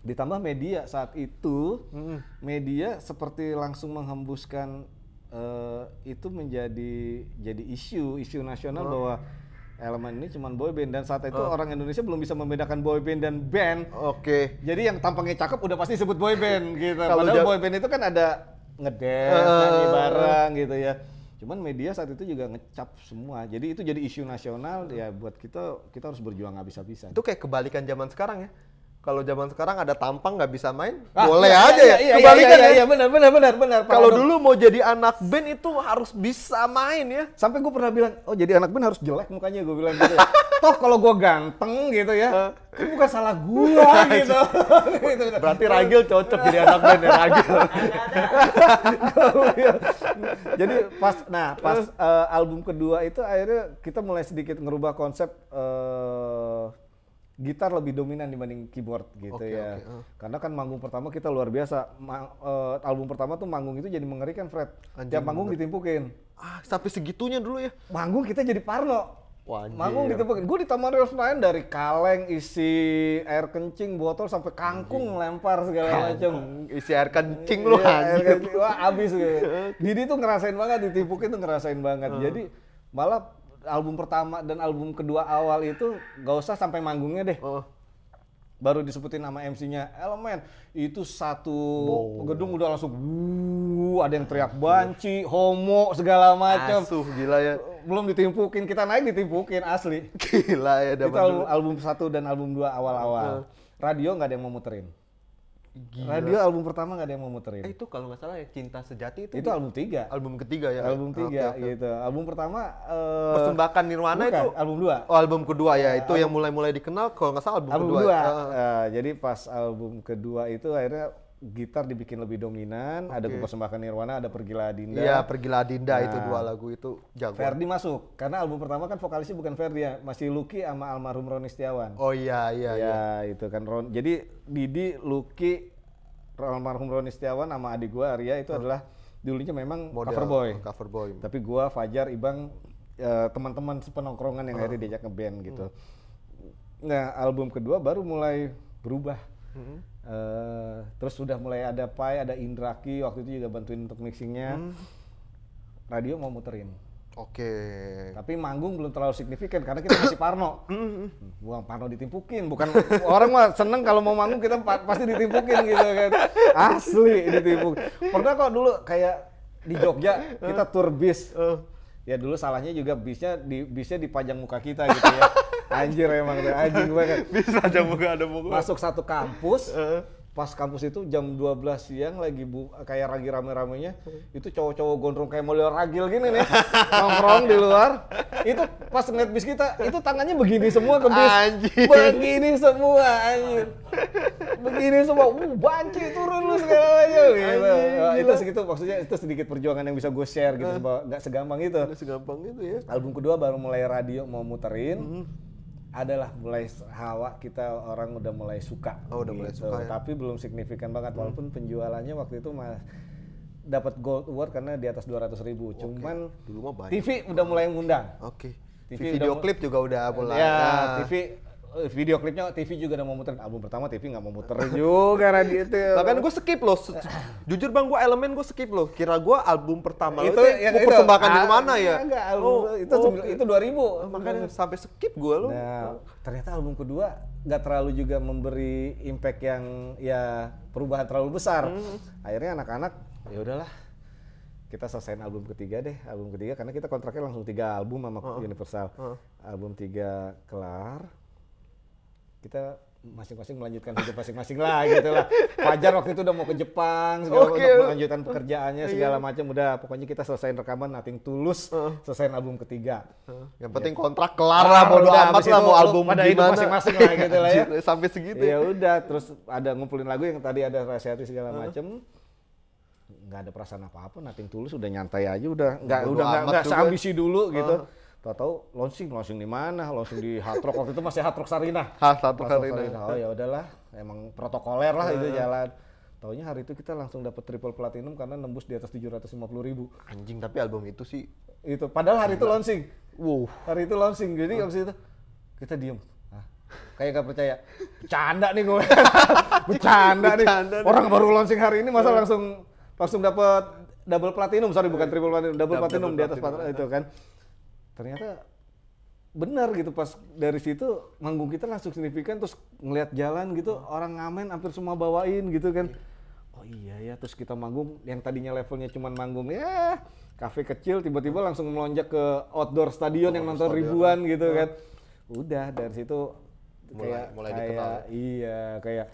ditambah media saat itu hmm. media seperti langsung menghembuskan Eh, itu menjadi jadi isu isu nasional oh. bahwa elemen ini cuman boyband dan saat itu oh. orang Indonesia belum bisa membedakan boyband dan band. Oke. Okay. Jadi yang tampangnya cakep udah pasti disebut boyband gitu. Kalo Padahal boyband itu kan ada ngedes, uh. Eh, eh, nyanyi bareng gitu ya. Cuman media saat itu juga ngecap semua. Jadi itu jadi isu nasional ya buat kita kita harus berjuang habis-habisan. Itu kayak kebalikan zaman sekarang ya kalau zaman sekarang ada tampang nggak bisa main, ah, boleh iya, iya aja iya, ya, iya, iya, iya, ya. Kebalikan iya, iya, iya, benar benar benar benar. Kalau dulu mau jadi anak band itu harus bisa main ya. Sampai gue pernah bilang, "Oh, jadi anak band harus jelek mukanya." Gue bilang gitu. Ya. Toh kalau gue ganteng gitu ya, itu eh. kan bukan salah gue gitu. gitu. gitu. Berarti Ragil cocok jadi anak band ya Ragil. jadi pas nah, pas uh, album kedua itu akhirnya kita mulai sedikit ngerubah konsep uh, gitar lebih dominan dibanding keyboard gitu okay, ya. Okay, uh. Karena kan manggung pertama kita luar biasa. Ma uh, album pertama tuh manggung itu jadi mengerikan Fred. Anjing Tiap manggung bener. ditimpukin. Ah, sampai segitunya dulu ya. Manggung kita jadi parno. Wajir. Manggung ditimpukin. Gue di Taman Rios main dari kaleng isi air kencing botol sampai kangkung anjing. lempar segala macam. Isi air kencing lu iya, air kencing. Wah, abis gitu. Didi tuh ngerasain banget ditimpukin tuh ngerasain banget. Uh. Jadi malah album pertama dan album kedua awal itu gak usah sampai manggungnya deh. Oh. Baru disebutin nama MC-nya Elemen. Itu satu wow. gedung udah langsung wuh, ada yang teriak banci, homo segala macam. Asuh gila ya. Belum ditimpukin, kita naik ditimpukin asli. Gila ya dapat. Itu album, album satu dan album dua awal-awal. Radio nggak ada yang mau muterin. Gila. Radio album pertama gak ada yang mau muterin. Eh, itu kalau nggak salah ya Cinta Sejati itu. Itu album tiga. Album ketiga ya. Album tiga okay, okay. gitu. Album pertama. Uh, Persembahkan Nirwana bukan, itu. Album dua. Oh album kedua ya. itu album, yang mulai-mulai dikenal kalau nggak salah album, album kedua. Album ya? kedua. Uh. Uh, eh, jadi pas album kedua itu akhirnya gitar dibikin lebih dominan, okay. ada gue sembahkan Nirwana, ada Pergilah Dinda. Iya, Pergilah Dinda nah, itu dua lagu itu jago. Ferdi masuk, karena album pertama kan vokalisnya bukan Ferdi ya, masih Lucky sama almarhum Roni Setiawan. Oh iya iya. Ya, iya. itu kan Ron. Jadi Didi, Lucky, almarhum Roni Setiawan sama adik gue Arya itu oh. adalah dulunya memang Model, cover boy. Oh, cover boy. Tapi gue Fajar, Ibang, eh, teman-teman sepenongkrongan yang oh. akhirnya diajak ngeband gitu. Hmm. Nah album kedua baru mulai berubah Hmm. Uh, terus sudah mulai ada Pai, ada Indraki waktu itu juga bantuin untuk mixingnya. Hmm. Radio mau muterin. Oke. Okay. Tapi manggung belum terlalu signifikan karena kita masih Parno. Hmm, hmm. Buang Parno ditimpukin, bukan orang mah seneng kalau mau manggung kita pa pasti ditimpukin gitu kan. Asli ditimpuk. Pernah kok dulu kayak di Jogja kita tur bis. Eh. Ya dulu salahnya juga bisnya di bisnya dipajang muka kita gitu ya. Anjir emang tuh, anjing banget. Bisa aja buka ada buku. Masuk satu kampus, pas kampus itu jam 12 siang lagi bu kayak ragi rame-ramenya itu cowok-cowok gondrong kayak mau ragil gini nih nongkrong di luar itu pas ngeliat bis kita itu tangannya begini semua ke bis anjir. begini semua anjir begini semua uh banci turun lu segala aja gitu nah, itu segitu maksudnya itu sedikit perjuangan yang bisa gue share gitu nggak segampang itu nggak segampang itu ya album kedua baru mulai radio mau muterin mm -hmm adalah mulai hawa kita orang udah mulai suka. Oh, udah mulai gitu. suka. Ya? Tapi belum signifikan banget hmm. walaupun penjualannya waktu itu mah dapat gold award karena di atas 200 ribu. Okay. Cuman dulu mah banyak. TV udah mulai ngundang. Oke. Okay. TV video klip juga udah mulai. Ya, nah. TV Eh, video klipnya TV juga udah mau muterin album pertama TV nggak mau muter juga radio itu tapi kan gue skip loh jujur bang gue elemen gue skip loh kira gue album pertama itu, yang gue persembahkan di ah, mana ya oh, itu oh, itu dua ribu oh, makanya sampai skip gue loh nah, ternyata album kedua nggak terlalu juga memberi impact yang ya perubahan terlalu besar hmm. akhirnya anak-anak ya udahlah kita selesaiin album ketiga deh album ketiga karena kita kontraknya langsung tiga album sama Universal album tiga kelar kita masing-masing melanjutkan hidup masing-masing lah gitu lah. Fajar waktu itu udah mau ke Jepang segala okay. untuk oh. melanjutkan pekerjaannya iya. segala macam udah pokoknya kita selesaiin rekaman nating tulus uh. selesaiin album ketiga. Uh. Yang gitu. penting gitu. kontrak kelar lah bodo udah, amat lah mau album pada gimana. masing-masing lah gitu lah ya. Sampai segitu. Ya udah terus ada ngumpulin lagu yang tadi ada rahasia hati segala uh. nggak ada perasaan apa-apa, nating tulus udah nyantai aja udah nggak udah nggak seambisi dulu gitu tahu launching launching di mana launching di Hard Rock waktu itu masih Hard Rock Sarina Hard Rock Sarina. Sarina oh ya udahlah emang protokoler lah itu eh. jalan taunya hari itu kita langsung dapat triple platinum karena nembus di atas tujuh ratus lima puluh ribu anjing tapi album itu sih itu padahal hari itu launching wow hari itu launching jadi waktu itu kita diem kayak gak percaya bercanda nih gue bercanda, nih orang baru launching hari ini masa langsung langsung dapat double platinum sorry bukan triple platinum double, double platinum double di atas platinum. itu kan ternyata benar gitu pas dari situ manggung kita langsung signifikan terus ngelihat jalan gitu oh. orang ngamen hampir semua bawain gitu kan yeah. oh iya ya terus kita manggung yang tadinya levelnya cuma manggung ya kafe kecil tiba-tiba langsung melonjak ke outdoor stadion oh, yang nonton stadion. ribuan gitu oh. kan udah dari situ mulai kayak, mulai dikenal kayak, iya kayak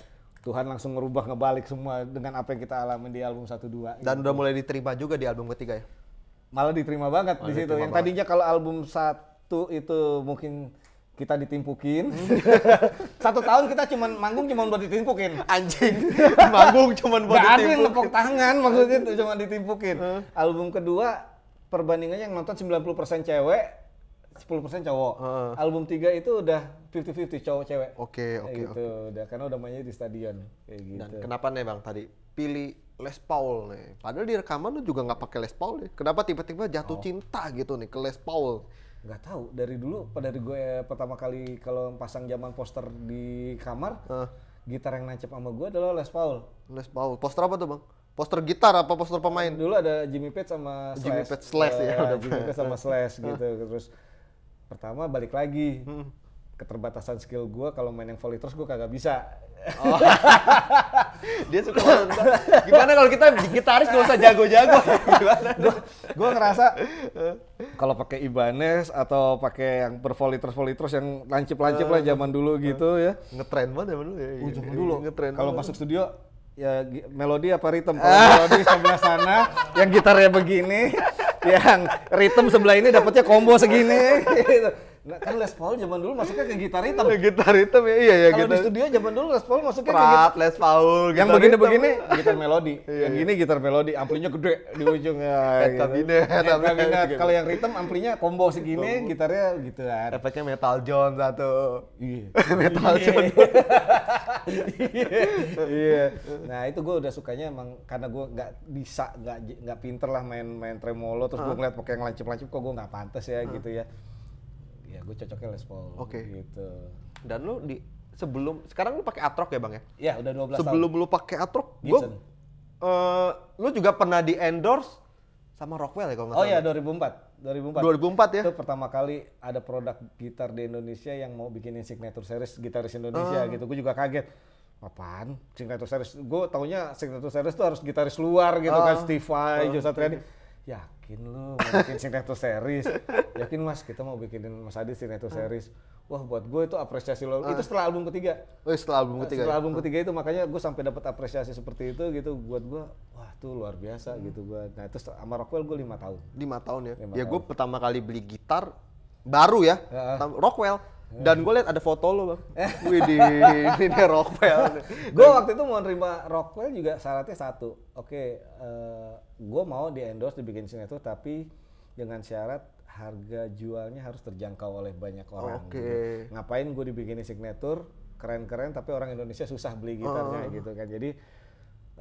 Tuhan langsung ngerubah ngebalik semua dengan apa yang kita alami di album satu dua dan gitu. udah mulai diterima juga di album ketiga ya malah diterima banget malah di situ. Yang tadinya kalau album satu itu mungkin kita ditimpukin. Hmm. satu tahun kita cuman manggung cuman buat ditimpukin. Anjing. manggung cuman buat Gak ditimpukin. ada yang nepok tangan maksudnya itu cuman ditimpukin. Huh? Hmm. Album kedua perbandingannya yang nonton 90% cewek, 10% cowok. Uh. Album tiga itu udah 50-50 cowok cewek. Oke, okay, oke, okay, gitu. oke. Okay. Udah karena udah mainnya di stadion kayak gitu. Dan kenapa nih Bang tadi pilih Les Paul nih. Padahal di rekaman lu juga nggak pakai Les Paul nih Kenapa tiba-tiba jatuh oh. cinta gitu nih ke Les Paul? Nggak tahu. Dari dulu pada gue pertama kali kalau pasang zaman poster di kamar, uh. gitar yang nancep sama gue adalah Les Paul. Les Paul. Poster apa tuh bang? Poster gitar apa poster pemain? Dulu ada Jimmy Page sama Slash. Jimmy Page Slash uh, ya. Iya, Jimmy Page sama Slash gitu. Terus pertama balik lagi. Hmm keterbatasan skill gue kalau main yang volley terus gue kagak bisa. Oh. Dia suka gimana kalau kita gitaris gak usah jago-jago. Gimana? Gue ngerasa kalau pakai Ibanez atau pakai yang bervolley terus volley terus yang lancip-lancip lah eh, zaman dulu eh, gitu ya. Ngetren banget zaman dulu ya. Oh, zaman iya, dulu. Ngetren. Kalau masuk studio ya melodi apa ritme? Ah. melodi sebelah sana, yang gitarnya begini, yang ritme sebelah ini dapatnya combo segini gitu. Nah, kan Les Paul zaman dulu masuknya ke gitar hitam. gitar hitam ya, iya ya. Kalau di studio zaman dulu Les Paul masuknya ke gitar. Les Paul, gitar yang begini-begini gitar melodi. Iya. yang gini gitar melodi, amplinya gede di ujungnya. Ya, gitu. gitu. Kalau yang ritem amplinya combo segini, gitarnya gitu kan. Efeknya metal John satu. Iya. metal iya. John. Iya. Nah itu gue udah sukanya emang karena gue nggak bisa nggak nggak pinter lah main main tremolo terus gue ah. ngeliat pakai yang lancip-lancip kok gue nggak pantas ya ah. gitu ya. Iya, gue cocoknya Les Paul. Oke. Okay. Gitu. Dan lu di sebelum sekarang lu pakai atrok ya bang ya? Iya udah dua belas tahun. Sebelum lu pakai atrok, gue uh, lu juga pernah di endorse sama Rockwell ya kalau nggak salah. Oh iya 2004. 2004. 2004 ya. Itu pertama kali ada produk gitar di Indonesia yang mau bikin signature series gitaris Indonesia uh. gitu. Gue juga kaget. Apaan? Signature series. Gue taunya signature series itu harus gitaris luar gitu uh. kan. Ah. Steve Vai, uh. Joe Satriani. Iya yakin lu mau bikin sinetron series yakin mas kita mau bikinin Mas Adi sinetron series wah buat gue itu apresiasi lo itu setelah album ketiga oh, setelah album ketiga setelah ya? album ketiga itu makanya gue sampai dapat apresiasi seperti itu gitu buat gue wah tuh luar biasa hmm. gitu gue nah itu sama Rockwell gue lima tahun lima tahun ya lima ya gue pertama kali beli gitar baru ya, ya. Rockwell dan gue liat ada foto lo bang. Wih di ini Rockwell. gue waktu itu mau nerima Rockwell juga syaratnya satu. Oke, okay, uh, eh, gue mau di endorse dibikin sinetron tapi dengan syarat harga jualnya harus terjangkau oleh banyak orang. Oke. Okay. Ngapain gue dibikin signature keren-keren tapi orang Indonesia susah beli gitarnya uh. gitu kan. Jadi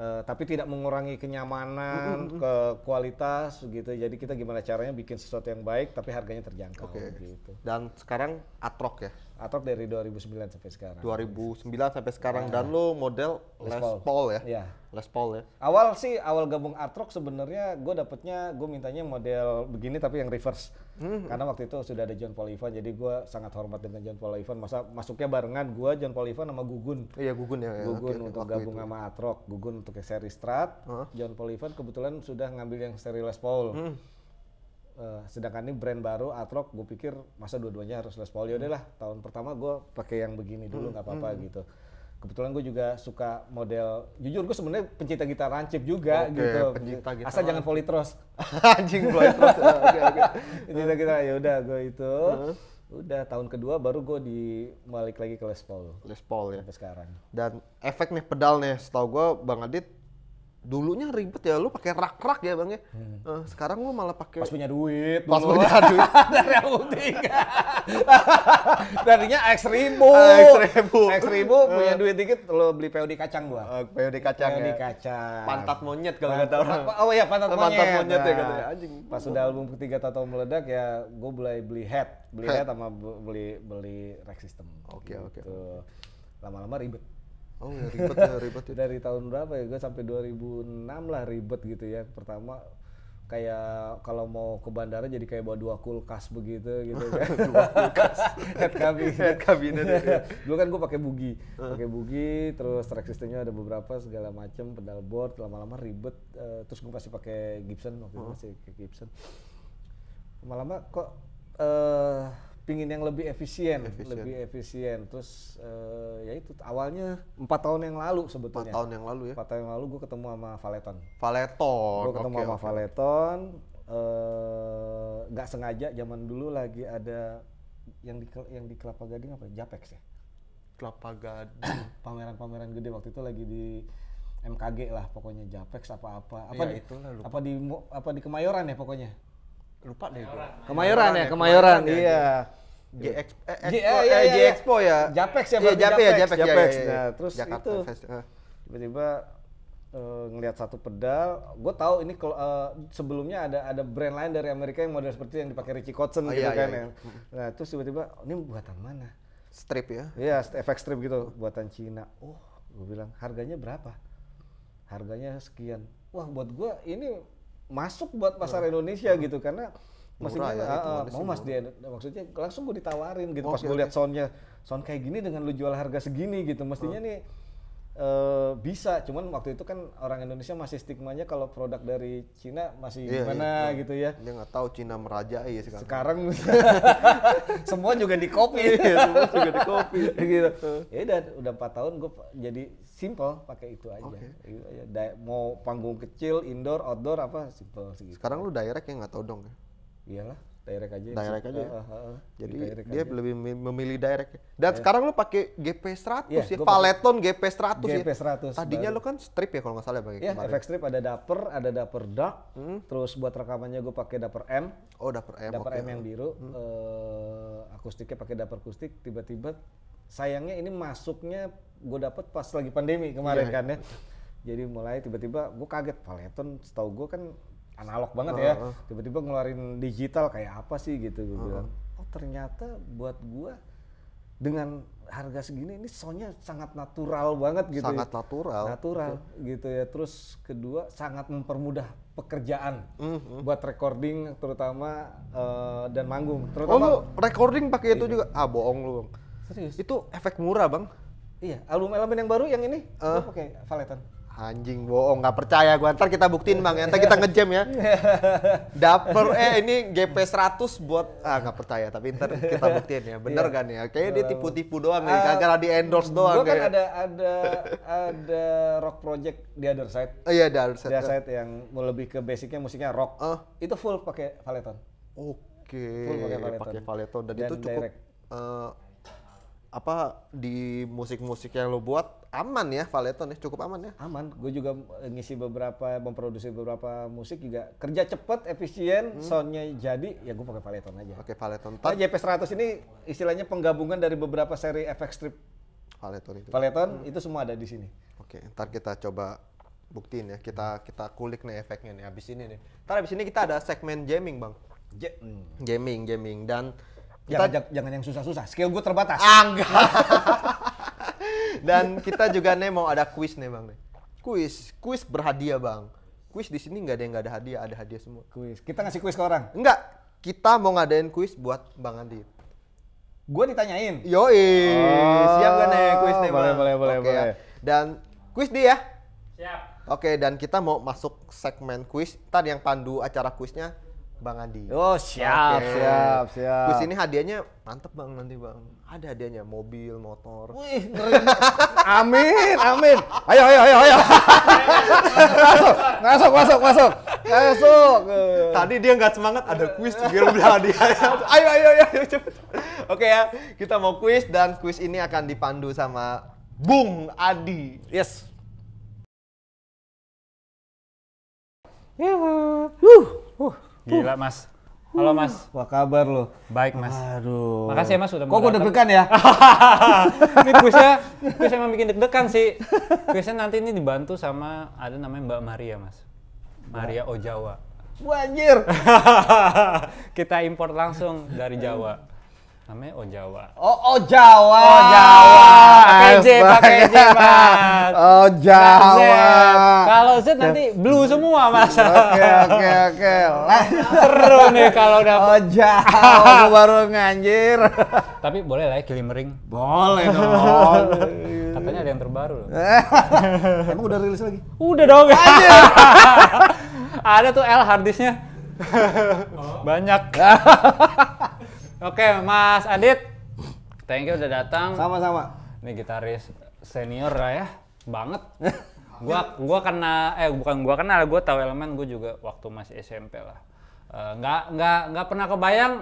Uh, tapi tidak mengurangi kenyamanan, mm ke kualitas gitu. Jadi kita gimana caranya bikin sesuatu yang baik tapi harganya terjangkau okay. gitu. Dan sekarang Atrok ya atau dari 2009 sampai sekarang. 2009 sampai sekarang nah. dan lo model Les, Les Paul. ya? ya. Les Paul ya. Awal sih awal gabung Atrok sebenarnya gue dapetnya gue mintanya model begini tapi yang reverse. Hmm. Karena waktu itu sudah ada John Paul Ivan jadi gue sangat hormat dengan John Paul Ivan. Masa masuknya barengan gue John Paul Ivan sama Gugun. Iya Gugun ya. ya. Gugun okay, untuk gabung itu. sama Atrok. Gugun untuk seri Strat, huh? John Paul Ivan kebetulan sudah ngambil yang seri Les Paul. Hmm Uh, sedangkan ini brand baru Atrock gue pikir masa dua-duanya harus les polio ya hmm. lah tahun pertama gue pakai yang begini dulu hmm, nggak hmm. apa-apa hmm. gitu kebetulan gue juga suka model jujur gue sebenarnya pencinta gitar rancip juga okay, gitu pencinta gitar asal jangan politros anjing politros oke okay, oke okay. pencinta gitar ya udah gue itu Hmm. udah tahun kedua baru gue di balik lagi ke Les Paul Les Paul ya sampai sekarang dan efek nih pedal nih setau gue bang Adit dulunya ribet ya lu pakai rak-rak ya bang ya. Hmm. Uh, sekarang lu malah pakai pas punya duit. Pas dulu. punya duit. Dari tiga darinya X ribu. Ah, X ribu. X ribu punya duit dikit lu beli POD kacang gua. Uh, eh, POD kacang POD ya. kacang. Pantat monyet kalau kata orang. Oh iya pantat monyet. Pantat monyet ya, nah, ya katanya anjing. Pas udah album ketiga Tato meledak ya gua mulai beli head, beli head sama beli beli rack system. Oke okay, oke. okay. Gitu. Lama-lama ribet Oh ya ribet ya ribet. Ya. Dari tahun berapa ya? Gue sampai 2006 lah ribet gitu ya. Pertama kayak kalau mau ke bandara jadi kayak bawa dua kulkas begitu gitu kan. dua kulkas. Head cabin. Head cabin ya. Dulu kan gue pakai bugi, pakai bugi, terus track systemnya ada beberapa segala macam pedal board, lama-lama ribet. Uh, terus gue pasti pakai Gibson waktu itu masih Gibson. Lama-lama kok eh uh, pingin yang lebih efisien, efisien. lebih efisien. Terus uh, ya itu awalnya empat tahun yang lalu sebetulnya. Empat tahun yang lalu ya. Empat tahun yang lalu gue ketemu sama Valeton. Valeton. Gue ketemu okay, sama okay. Valeton. Eh, nggak uh, sengaja zaman dulu lagi ada yang di yang di Kelapa Gading apa? Ya? Japex ya. Kelapa Gading. Pameran-pameran gede waktu itu lagi di MKG lah pokoknya Japex apa-apa. Apa, ya, di itulah, lupa. apa di apa di Kemayoran ya pokoknya. Lupa deh gue. Kemayoran, ya, Kemayoran ya, Kemayoran. Kemayoran, ya, iya. GX gitu. eh, Expo, eh, iya, eh, iya, iya. Expo ya. Japex ya, berarti. Japex, ya Japex, Japex. Ya, Nah, terus itu eh. tiba-tiba ngelihat satu pedal, gue tahu ini sebelumnya ada ada brand lain dari Amerika yang model seperti yang dipakai Richie Kotzen oh, gitu kan ya. Nah, terus tiba-tiba ini buatan mana? Strip ya? Iya, efek strip gitu, buatan Cina. Oh, gue bilang harganya berapa? Harganya sekian. Wah, buat gue ini masuk buat pasar Indonesia gitu karena maksudnya ya, uh, mau mas dia maksudnya langsung gue ditawarin gitu okay, pas gue okay. lihat soundnya sound kayak gini dengan lu jual harga segini gitu mestinya nih uh, bisa cuman waktu itu kan orang Indonesia masih stigmanya kalau produk dari Cina masih yeah, iya, gimana yeah, gitu ya dia nggak tahu Cina merajai ya sekarang sekarang semua juga di copy iya, semua juga di copy gitu ya dan udah empat tahun gue jadi simple pakai itu aja okay. Iya, mau panggung kecil indoor outdoor apa simple sih. sekarang lu direct ya nggak tahu dong ya iyalah direct aja direct aja uh, uh, uh. jadi direct dia aja. lebih memilih direct dan iya. sekarang lu pakai GP 100 yeah, ya Valeton GP 100 GP 100 tadinya baru. lu kan strip ya kalau nggak salah pakai yeah, iya, efek FX strip ada dapper ada dapper dark hmm. terus buat rekamannya gue pakai dapper M oh dapper M dapper okay. M yang biru hmm. uh, akustiknya pakai dapper akustik tiba-tiba sayangnya ini masuknya gue dapet pas lagi pandemi kemarin yeah. kan ya jadi mulai tiba-tiba gue kaget Valeton setahu gue kan analog banget uh, ya tiba-tiba ngeluarin digital kayak apa sih gitu gue uh, bilang oh ternyata buat gua dengan harga segini ini soalnya sangat natural banget gitu ya. sangat ya. natural natural okay. gitu ya terus kedua sangat mempermudah pekerjaan mm -hmm. buat recording terutama uh, dan manggung oh, terutama oh, lu recording pakai itu iya. juga ah bohong lu bang serius itu efek murah bang iya album elemen yang baru yang ini uh, pakai valetan Anjing bohong, nggak percaya gua. Ntar kita buktiin bang, ya. ntar kita ngejam ya. Dapur eh ini GP 100 buat ah nggak percaya, tapi ntar kita buktiin ya. Bener yeah. kan ya? Kayaknya dia tipu-tipu doang nih, ya. ah, kagak di endorse doang. Gua kan ya. ada ada ada rock project di other side. Oh, iya, di other side. side yang lebih ke basicnya musiknya rock. Uh. Itu full pakai valeton. Oke. Okay. Full pakai valeton. Pakai valeton dan, dan itu cukup direct. uh, apa di musik-musik yang lo buat aman ya Valeton ya cukup aman ya aman gue juga eh, ngisi beberapa memproduksi beberapa musik juga kerja cepet efisien hmm. soundnya jadi ya gue pakai Valeton aja pakai Valeton tapi JP 100 ini istilahnya penggabungan dari beberapa seri efek strip Valeton itu Valeton hmm. itu semua ada di sini oke ntar kita coba buktiin ya kita kita kulik nih efeknya nih abis ini nih ntar abis ini kita ada segmen jamming bang J hmm. jamming jamming dan Jangan, kita, jangan yang susah-susah. Skill gue terbatas. Ah, enggak. Dan kita juga nih mau ada kuis nih bang. Kuis, kuis berhadiah bang. Kuis di sini nggak ada yang nggak ada hadiah, ada hadiah semua. Kuis. Kita ngasih kuis ke orang? Enggak. Kita mau ngadain kuis buat bang Andi. Gue ditanyain. Yo, Oh, siap gak nih kuis nih bang? Boleh, boleh, ya. boleh, okay, boleh. Ya. Dan kuis dia ya. Siap. Oke, okay, dan kita mau masuk segmen kuis. Tadi yang pandu acara kuisnya Bang Andi. Oh siap, okay. siap, siap. Terus ini hadiahnya mantep bang nanti bang. Ada hadiahnya mobil, motor. Wih, ngeri. amin, amin. Ayo, ayo, ayo, ayo. masuk, masuk, masuk, masuk. Masuk. Tadi dia nggak semangat, ada kuis juga udah hadiah. Ayo, ayo, ayo, ayo cepet. Oke ya, kita mau kuis dan kuis ini akan dipandu sama Bung Adi. Yes. Yuhu. Uh. Uh. Gila Mas. Halo Mas. Apa kabar lo? Baik Mas. Aduh. Makasih ya Mas udah Kok gue deg-degan ya? ini kuisnya, kuisnya emang bikin deg-degan sih. Kuisnya nanti ini dibantu sama ada namanya Mbak Maria Mas. Maria Ojawa. Wah anjir. Kita import langsung dari Jawa. Namanya Ojawa. Oh, Ojawa. Ojawa. Pakai J, pakai J, Mas. Ojawa. Kalau Z nanti blue semua, Mas. Oke, oke, oke. Seru nih kalau udah Ojawa baru nganjir. Tapi boleh lah ya Kilimering. Boleh dong. Katanya ada yang terbaru loh. Emang udah rilis lagi? Udah dong. ada tuh L harddisknya. Oh. Banyak. Oke, Mas Adit. Thank you udah datang. Sama-sama. Ini gitaris senior lah ya. Banget. gua gua kena eh bukan gua kenal, gua tahu elemen gua juga waktu masih SMP lah. Eh, nggak uh, nggak nggak pernah kebayang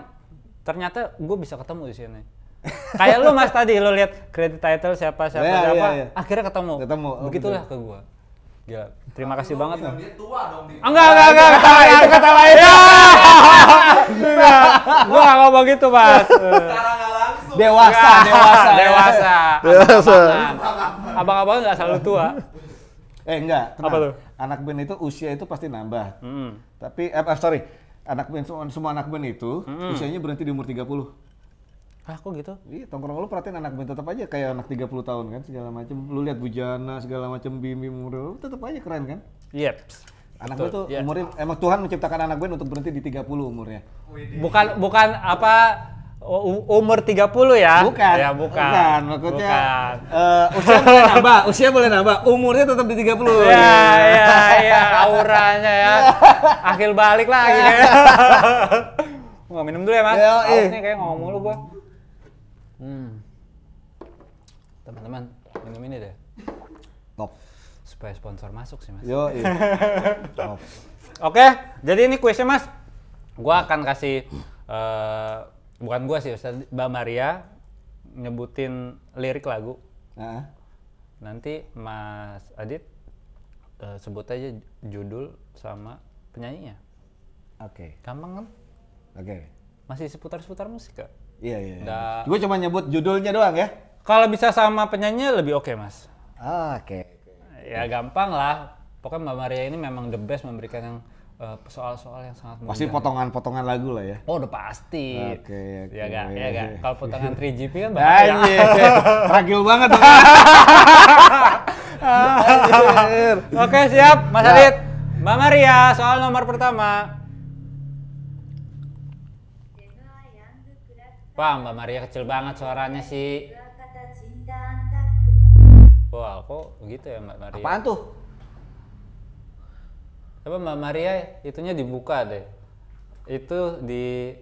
ternyata gue bisa ketemu di sini. Kayak lu Mas tadi lu lihat credit title siapa siapa yeah, iya, siapa yeah, yeah. akhirnya ketemu. Ketemu. Oh, Begitulah gitu. ke gua. Gila. Terima kasih banget. dia tua dong. Enggak, enggak, enggak. Kata lain, kata lain. Ya. Gua enggak ngomong gitu, Mas. Sekarang langsung. Dewasa, dewasa. Dewasa. Dewasa. Abang-abang enggak selalu tua. Eh, enggak. Tenang. Apa tuh? Anak band itu usia itu pasti nambah. Tapi eh, eh, sorry, anak band semua, anak band itu usianya berhenti di umur 30. Hah kok gitu? Iya, tongkrong lu perhatiin anak band tetap aja kayak anak 30 tahun kan segala macam. Lu lihat Bujana segala macam Bim Bim lu tetap aja keren kan? Yep. Iya. Anak gue tuh yeah. umurnya emang Tuhan menciptakan anak gue untuk berhenti di 30 umurnya. Bukan bukan apa umur 30 ya? Bukan. Ya, bukan. Bukan, maksudnya bukan. Uh, usia boleh nambah, usia boleh nambah, umurnya tetap di 30. Iya, iya, iya, auranya ya. Akhir balik lagi. Nggak minum dulu ya, Mas. ini kayak ngomong lu gua. Hmm. Teman-teman, minum ini deh. Top. Supaya sponsor masuk sih, Mas. Yo, iya. Top. Oke, jadi ini kuisnya, Mas. Gua akan kasih uh, bukan gua sih, Ustaz Mbak Maria nyebutin lirik lagu. Uh -huh. Nanti Mas Adit uh, sebut aja judul sama penyanyinya. Oke. Okay. Gampang kan? Oke. Okay. Masih seputar-seputar musik, Kak? Iya iya. iya. Gue cuma nyebut judulnya doang ya. Kalau bisa sama penyanyi lebih oke okay, mas. Ah, oke. Okay. Ya gampang lah. Pokoknya Mbak Maria ini memang the best memberikan yang eh, soal-soal uh, yang sangat mudah. Pasti potongan-potongan lagu lah ya. Oh, udah pasti. Oke, okay, okay, ya gak, ya gak. Kalau potongan 3GP kan banyak. Anjir. Ragil banget. Oke, okay, siap Mas Adit. Mbak Maria, soal nomor pertama. Wah, Mbak Maria kecil banget suaranya sih. Wah, kok gitu ya Mbak Maria? Apaan tuh? Coba Mbak Maria itunya dibuka deh. Itu di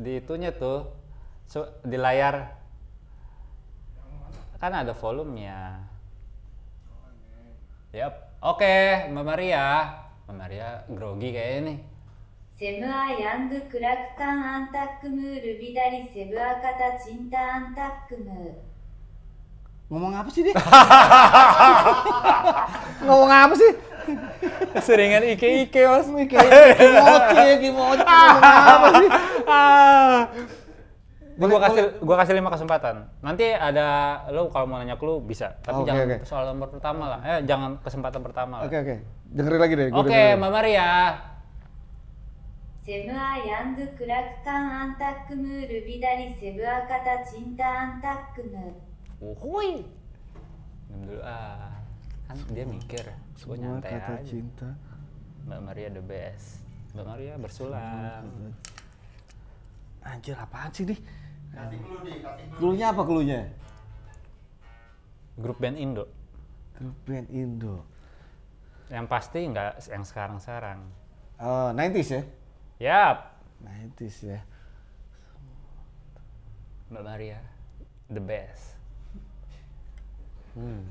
di itunya tuh di layar kan ada volumenya. Yap. Oke, Mbak Maria. Mbak Maria grogi kayaknya nih. セムアヤングクラクタンアンタックムールビダリセブアカタチンタアンタックム Ngomong apa sih dia? Ngomong apa sih? Seringan Ike Ike mas. Ike Ike mochi gimana apa sih? Ah. kasih gue kasih lima kesempatan. Nanti ada lo kalau mau nanya lu bisa, tapi oh, jangan okay. soal nomor pertama lah. Eh jangan kesempatan pertama lah. Oke okay, oke. Okay. Dengerin lagi deh. Oke, okay, Mbak Maria. セブアヤングクラクカンアンタックムールビダリセブアカタチンタアンタックム Wuhui Minum dulu ah Kan dia mikir Semua nyantai kata aja cinta Mbak Maria the best Mbak Maria bersulam Anjir apaan sih nih Kasih clue nih apa clue-nya? Grup band Indo Grup band Indo Yang pasti nggak yang sekarang-sekarang uh, 90s ya? Yap. Nineties nah, ya. Mbak Maria, the best. Hmm.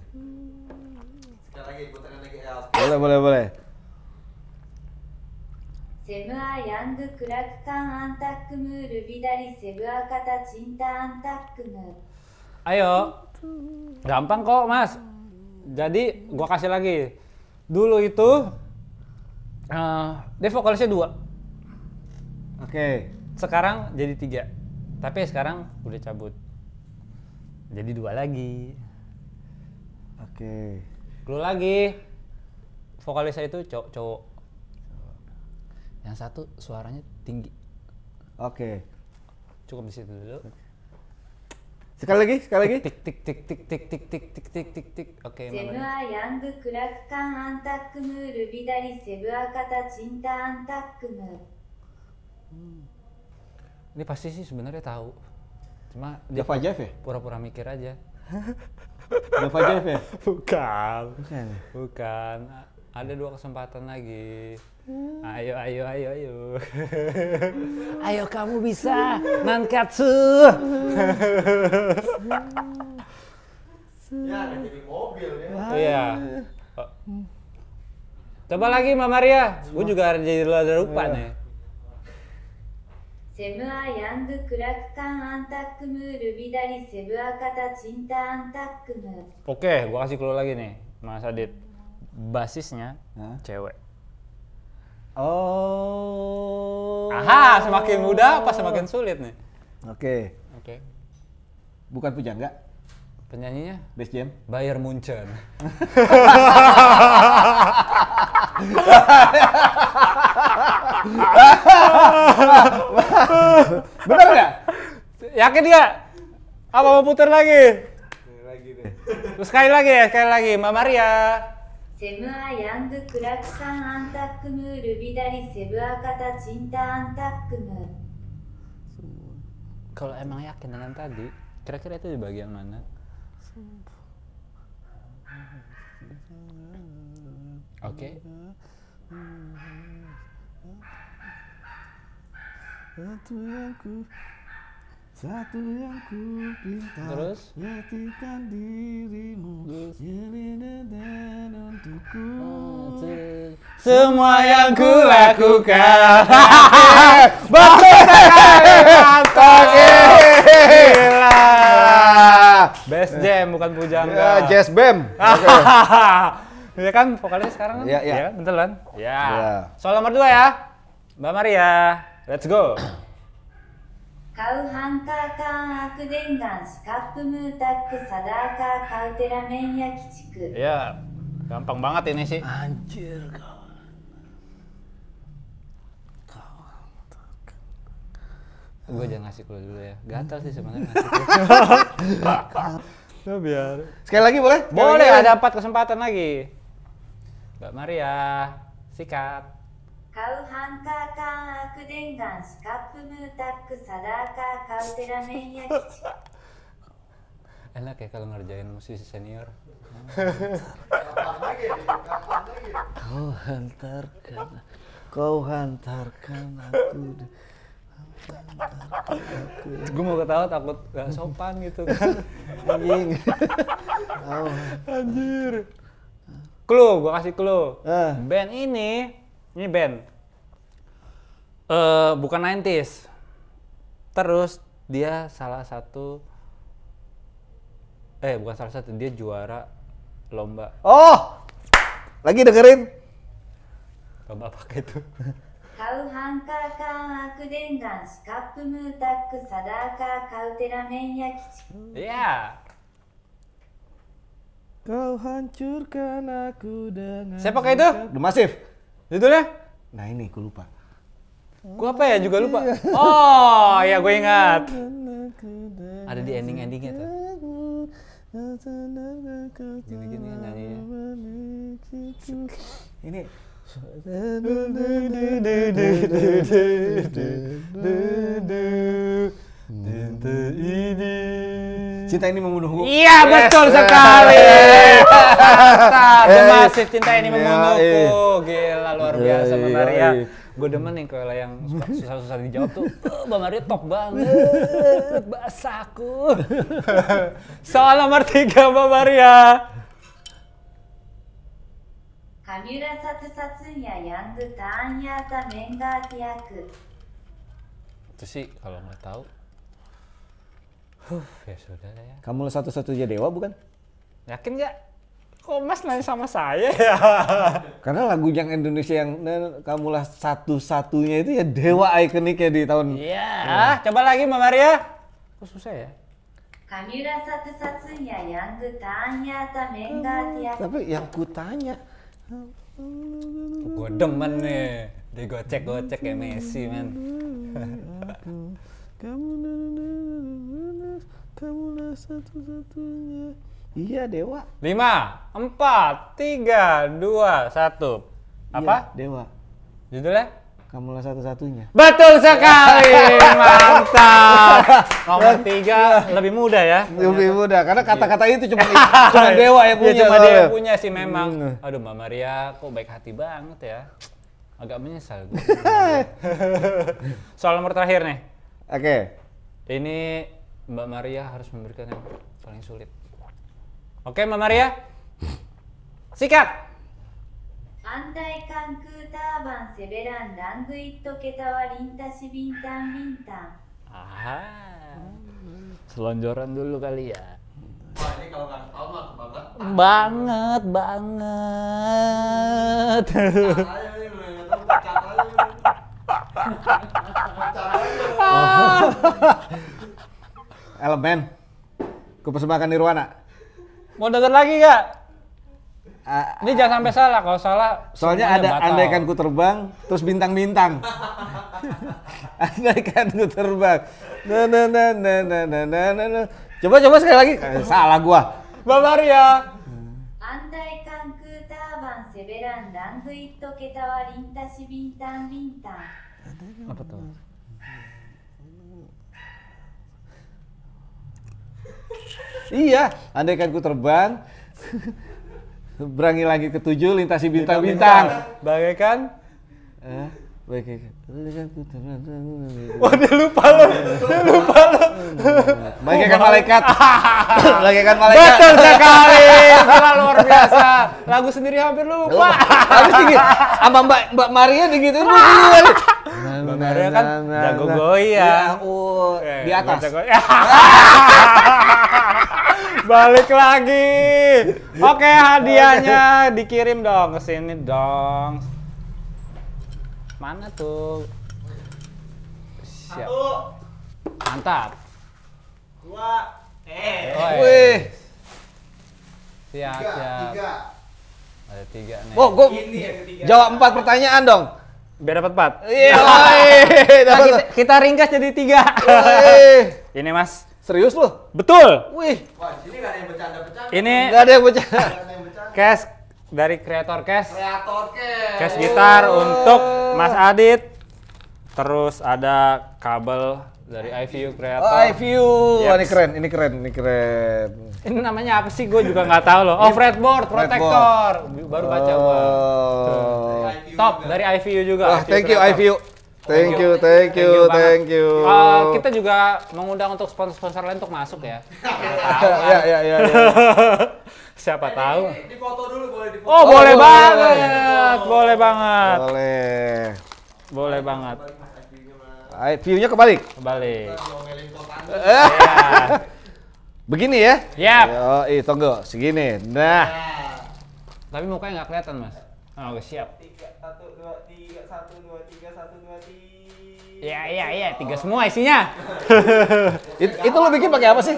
lagi lagi Boleh, boleh, boleh. Ayo, gampang kok mas. Jadi gua kasih lagi. Dulu itu, uh, dia vokalisnya dua. Oke. Okay. Sekarang jadi tiga. Tapi sekarang udah cabut. Jadi dua lagi. Oke. Okay. Lu lagi. Vokalisnya itu cowok, cowok. Yang satu suaranya tinggi. Oke. Okay. Cukup di situ dulu. Sekali lagi, sekali lagi. Tik tik tik tik tik tik tik tik tik tik tik. Oke, okay, Sebuah yang kurakukan antakmu, rubidari sebuah kata cinta antakmu. Hmm. Ini pasti sih sebenarnya tahu. Cuma Java Jeff ya? Pura-pura mikir aja. Java Jeff ya? Bukan. Bukan. Ya? Bukan. Ada dua kesempatan lagi. Hmm. Ayo, ayo, ayo, ayo. ayo kamu bisa, Nankatsu. Hmm. Hmm. ya, jadi mobil ya. Iya. Coba lagi Mama Maria. Gue juga jadi lada rupa iya. nih antakmu. okay, gua kasih clue lagi nih, Mas Adit. Basisnya huh? cewek. Oh. Aha, semakin mudah apa semakin sulit nih? Oke. Okay. Oke. Okay. Bukan pujangga. Penyanyinya? Best Jam. Bayer Munchen. Bener nggak? Yakin nggak? Apa mau putar lagi? lagi deh. Sekali lagi ya, sekali lagi. Mbak Maria. Semu ayang kuraksan antak mu rubidari sebu akata cinta antak mu. Kalau emang yakin dengan tadi, kira-kira itu di bagian mana? Oke. Okay. satu yang ku satu yang ku pinta terus yakinkan dirimu dan untukku semua yang ku lakukan betul sekali mantap gila best jam bukan pujangga ya, jazz bam okay. ya kan vokalnya sekarang kan ya, ya. ya betul kan ya. ya soal nomor dua ya mbak Maria Let's go! カウハンカーカーンアクデンガンスカップムータックサダーカーカウテラメンヤキチク Ya, gampang banget ini sih. Anjir kawan. Gue jangan ngasih clue dulu ya. Gatal sih sebenarnya ngasih clue. Ya biar. Sekali lagi boleh? boleh, ada empat kesempatan lagi. Mbak Maria, sikat. 買うハンカー缶悪伝眼スカップムータックサダーカーカウテラメンヤキチ enak ya kalau ngerjain musisi senior kau hantarkan kau hantarkan aku gue mau ketawa takut gak sopan gitu anjing anjir clue gue kasih clue ah. band ini ini band. Uh, bukan 90s. Terus dia salah satu eh bukan salah satu dia juara lomba. Oh. Lagi dengerin. Lomba apa itu? Yeah. Iya. Kau hancurkan aku dengan Siapa kayak itu? The Massive. Judulnya? Nah ini gue lupa. Gue apa ya juga lupa. Oh ya gue ingat. Ada di ending endingnya tuh. Gini gini nyanyinya. Ini Cinta ini Cinta ini membunuhku. Iya betul sekali. sekali. Masih cinta ini membunuhku. Gila luar biasa Mbak Maria. Gue demen nih kalau yang susah-susah dijawab tuh. Bang Arya top banget. Basaku. Soal nomor tiga Mbak Maria. Hanura satu-satunya yang bertanya tentang mengat Itu sih kalau nggak tahu Huh, ya sudah lah ya. Kamu satu-satunya dewa bukan? Yakin gak? Kok Mas nanya sama saya ya? Karena lagu yang Indonesia yang kamulah satu-satunya itu ya dewa ya di tahun. Iya. Yeah. Iya. Hmm. Coba lagi Mbak Maria. Kok susah ya? Kamila satu-satunya yang kutanya hmm, tanya. Tapi yang kutanya. Gue demen nih. Dia gocek kayak Messi, men. Kamu kamu lah satu-satunya. Iya Dewa. Lima, empat, tiga, dua, satu. Iya, Apa? Iya, dewa. Judulnya? lah satu-satunya. Betul sekali, mantap. Nomor tiga lebih mudah ya. Lebih mudah, karena iya. kata-kata itu cuma cuma iya, dewa yang punya. Ya, cuma dewa punya sih memang. Hmm. Aduh Mbak Maria, kok baik hati banget ya. Agak menyesal Soal nomor terakhir nih. Oke. Okay. Ini Mbak Maria harus memberikan yang paling sulit. Oke, Mbak Maria. Sikat. Andai kan ku taban seberan langguit ketawa lintas bintang-bintang. Aha. Selonjoran dulu kali ya. Wah, banget. Banget, banget. Ah. elemen. Kupersembahkan Nirwana. Mau denger lagi gak? Uh, Ini jangan sampai salah, kalau salah Soalnya ada batal. andaikan ku terbang, terus bintang-bintang. andaikan ku terbang. Na na na na na na na na. Coba coba sekali lagi. Eh, salah gua. Bavaria. Andaikan ku terbang seberang dan itu kita bintang bintang. Apa tuh? iya, andaikan ku terbang berangi lagi ketujuh lintasi bintang-bintang. Bagaikan eh bagaikan kan? Wah, dia lupa lo. Dia lupa lo. Bagaikan oh, malaikat. bagaikan malaikat. Betul sekali. luar biasa. Lagu sendiri hampir lupa. Habis dikit. Sama Mbak Mbak Maria digituin dulu. Nah, Bang nah, nah, kan jago goyang. ya uh, eh, di atas. Balik lagi. Oke, hadiahnya dikirim dong ke sini dong. Mana tuh? Satu. Mantap. Dua. Eh. Oh, eh. Wih. Siap, tiga, siap. Tiga. Ada tiga nih. Oh, gue jawab empat pertanyaan dong. Biar dapat empat. Iya. Nah, kita, kita ringkas jadi tiga. ini mas. Serius loh? Betul. Wih. Wah, ini gak ada yang bercanda-bercanda. Ini gak ada yang bercanda. Cash dari kreator Cash. Kreator Cash. Cash gitar oh. untuk Mas Adit. Terus ada kabel dari nah, iView iya. Creator. Oh, iView. Yes. Oh, ini keren, ini keren, ini keren. Ini namanya apa sih? Gue juga nggak tahu loh. Oh, fretboard, protector. Baru baca oh. Top juga. dari iView juga. Oh, thank you iView. Thank you, thank you, thank you. Thank you. Uh, kita juga mengundang untuk sponsor-sponsor lain untuk masuk ya. Iya, iya, iya. Siapa eh, tahu. Di, di foto dulu boleh di foto. Oh, boleh, oh, boleh banget. Boleh, boleh banget. Boleh. Boleh banget. View-nya kebalik. Kebalik. Iya. Begini ya? Yap. Oh, iya, tunggu. Segini. Nah. Iya. Tapi mukanya nggak kelihatan, Mas. Oh, oke, siap. Tiga, satu, dua, tiga, satu, dua, tiga, satu, dua, tiga. Iya, iya, iya. Tiga semua isinya. itu lo bikin pakai apa sih?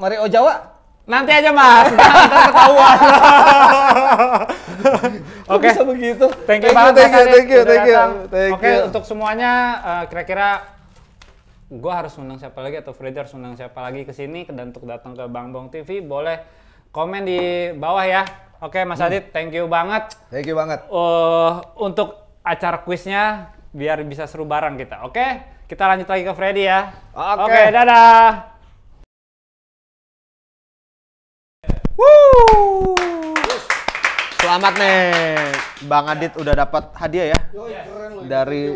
Mario Jawa? Nanti aja, Mas. Nanti ketahuan. gitu. Thank you banget. Thank you, thank you, thank you. Oke, untuk semuanya eh, kira-kira gue harus menang siapa lagi atau Freddy harus undang siapa lagi ke sini dan untuk datang ke Bang Bong TV boleh komen di bawah ya. Oke Mas hmm. Adit, thank you banget. Thank you banget. Uh, untuk acara kuisnya biar bisa seru bareng kita. Oke, kita lanjut lagi ke Freddy ya. Oke, okay. okay, dadah. Selamat nih. Bang Adit udah dapat hadiah ya. Yo, Dari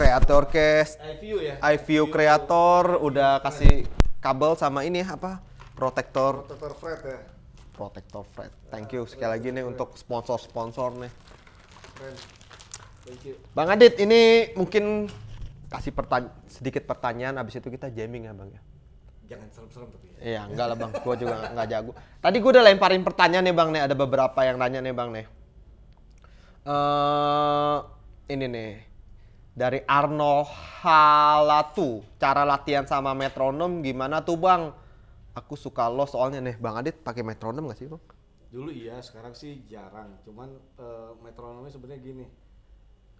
Creator case. iView ya. iView Creator udah kasih kabel sama ini apa? Protector. Protector Fred ya. Protektor Fred. Thank you sekali lagi nih untuk sponsor-sponsor nih. Thank you. Bang Adit, ini mungkin kasih pertanya sedikit pertanyaan, abis itu kita jamming ya Bang ya. Jangan serem-serem tapi. Ya. Iya, enggak lah Bang. Gue juga nggak jago. Tadi gue udah lemparin pertanyaan nih Bang nih. Ada beberapa yang nanya nih Bang nih. Uh, ini nih. Dari Arno Halatu. Cara latihan sama metronom gimana tuh Bang? Aku suka lo soalnya nih. Bang Adit pakai metronom gak sih Bang? Dulu iya, sekarang sih jarang. Cuman uh, metronomnya sebenarnya gini.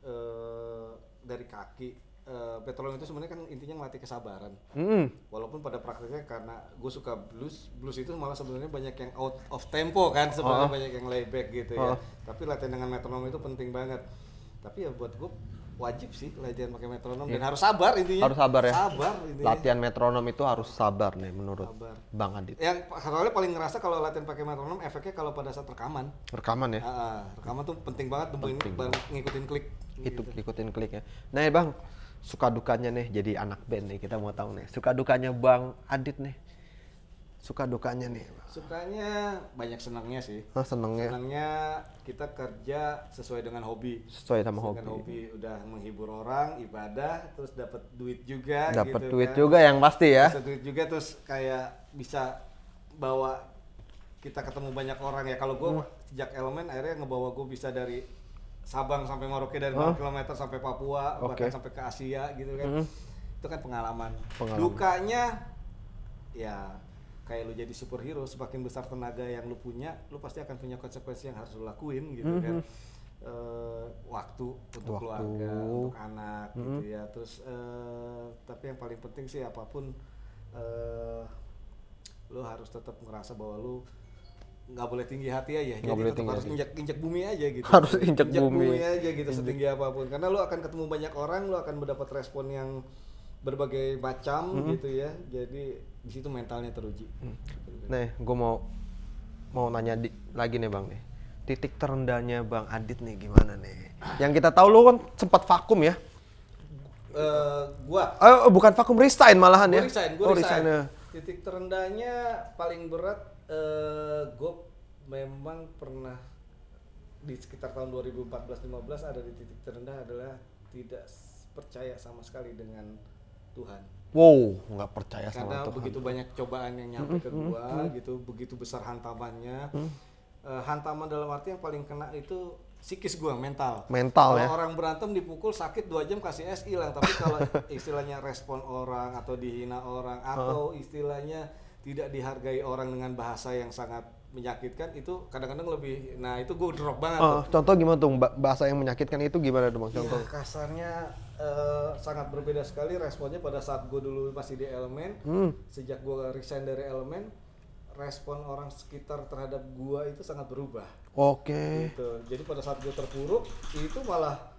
Uh, dari kaki uh, itu sebenarnya kan intinya ngelatih kesabaran. Mm. Walaupun pada prakteknya karena gue suka blues, blues itu malah sebenarnya banyak yang out of tempo kan, sebenarnya oh. banyak yang layback gitu ya. oh. ya. Tapi latihan dengan metronom itu penting banget. Tapi ya buat gue wajib sih latihan pakai metronom yeah. dan iya. harus sabar intinya. Harus sabar ya. Sabar intinya. Latihan metronom itu harus sabar nih menurut sabar. Bang Adit. Yang soalnya paling ngerasa kalau latihan pakai metronom efeknya kalau pada saat rekaman. Rekaman ya. Uh, rekaman tuh penting banget nemuin ngikutin klik. Itu gitu. ngikutin klik ya. Nah, ya Bang, suka dukanya nih jadi anak band nih kita mau tahu nih suka dukanya bang Adit nih suka dukanya nih sukanya banyak senangnya sih oh, senangnya senangnya kita kerja sesuai dengan hobi sesuai sama hobi. hobi udah menghibur orang ibadah terus dapat duit juga dapat gitu duit kan. juga yang pasti ya dapat duit juga terus kayak bisa bawa kita ketemu banyak orang ya kalau gue hmm. sejak elemen akhirnya ngebawa gue bisa dari Sabang sampai Merauke dari huh? kilometer km sampai Papua okay. bahkan sampai ke Asia gitu kan -hmm. itu kan pengalaman. pengalaman dukanya ya kayak lu jadi superhero semakin besar tenaga yang lu punya lu pasti akan punya konsekuensi yang harus lu lakuin gitu -hmm. kan e, waktu untuk waktu. keluarga untuk anak -hmm. gitu mm-hmm. ya terus e, tapi yang paling penting sih apapun e, lu harus tetap ngerasa bahwa lu nggak boleh tinggi hati aja nggak jadi boleh tetap harus injak injak bumi aja gitu harus injak, bumi. bumi aja gitu injek. setinggi apapun karena lo akan ketemu banyak orang lo akan mendapat respon yang berbagai macam mm -hmm. gitu ya jadi di situ mentalnya teruji mm. nih gue mau mau nanya di, lagi nih bang nih titik terendahnya bang Adit nih gimana nih yang kita tahu lo kan sempat vakum ya Uh, gua eh, bukan vakum resign malahan ya? gua ya resign, gua oh, resign. resign. titik terendahnya paling berat uh, eh, gue memang pernah di sekitar tahun 2014-15 ada di titik terendah adalah tidak percaya sama sekali dengan Tuhan. Wow, nggak percaya Karena sama Tuhan. Karena begitu banyak cobaan yang nyampe ke gua, gitu, begitu besar hantamannya. uh, hantaman dalam arti yang paling kena itu psikis gua, mental. Mental kalo ya. orang berantem dipukul sakit dua jam kasih es hilang, tapi kalau istilahnya respon orang atau dihina orang atau istilahnya tidak dihargai orang dengan bahasa yang sangat menyakitkan itu kadang-kadang lebih nah itu gue drop banget oh, contoh gimana tuh bahasa yang menyakitkan itu gimana tuh bang iya, contoh ya, kasarnya uh, sangat berbeda sekali responnya pada saat gue dulu masih di elemen hmm. sejak gue resign dari elemen respon orang sekitar terhadap gue itu sangat berubah oke okay. gitu. jadi pada saat gue terpuruk itu malah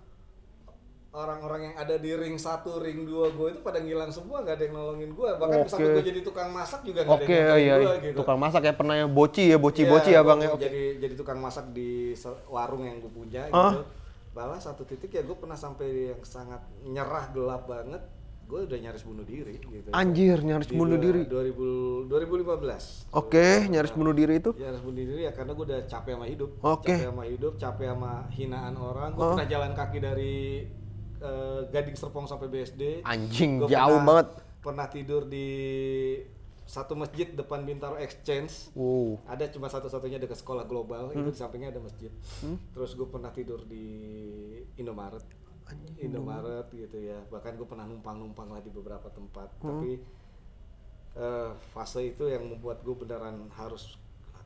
orang-orang yang ada di ring satu, ring dua gue itu pada ngilang semua nggak ada yang nolongin gue bahkan okay. sampai gue jadi tukang masak juga nggak okay, ada yang nolongin iya, gue iya. gitu tukang masak ya pernah ya boci ya boci iya, boci ya bang ya jadi jadi tukang masak di warung yang gue punya ah. gitu. Huh? Bahwa satu titik ya gue pernah sampai yang sangat nyerah gelap banget gue udah nyaris bunuh diri gitu anjir nyaris di bunuh diri 2000, 2015 oke okay, nyaris bunuh diri itu iya, nyaris bunuh diri ya karena gue udah capek sama hidup okay. capek sama hidup capek sama hinaan orang gue oh. Ah. pernah jalan kaki dari Eh, gading Serpong sampai BSD. Anjing gua jauh pernah, banget. Pernah tidur di satu masjid depan Bintaro Exchange. Wow. Ada cuma satu-satunya dekat sekolah global, hmm. itu di sampingnya ada masjid. Hmm. Terus gue pernah tidur di Indomaret. Anjing. Indomaret gitu ya. Bahkan gue pernah numpang-numpang lah di beberapa tempat. Hmm. Tapi uh, fase itu yang membuat gue beneran harus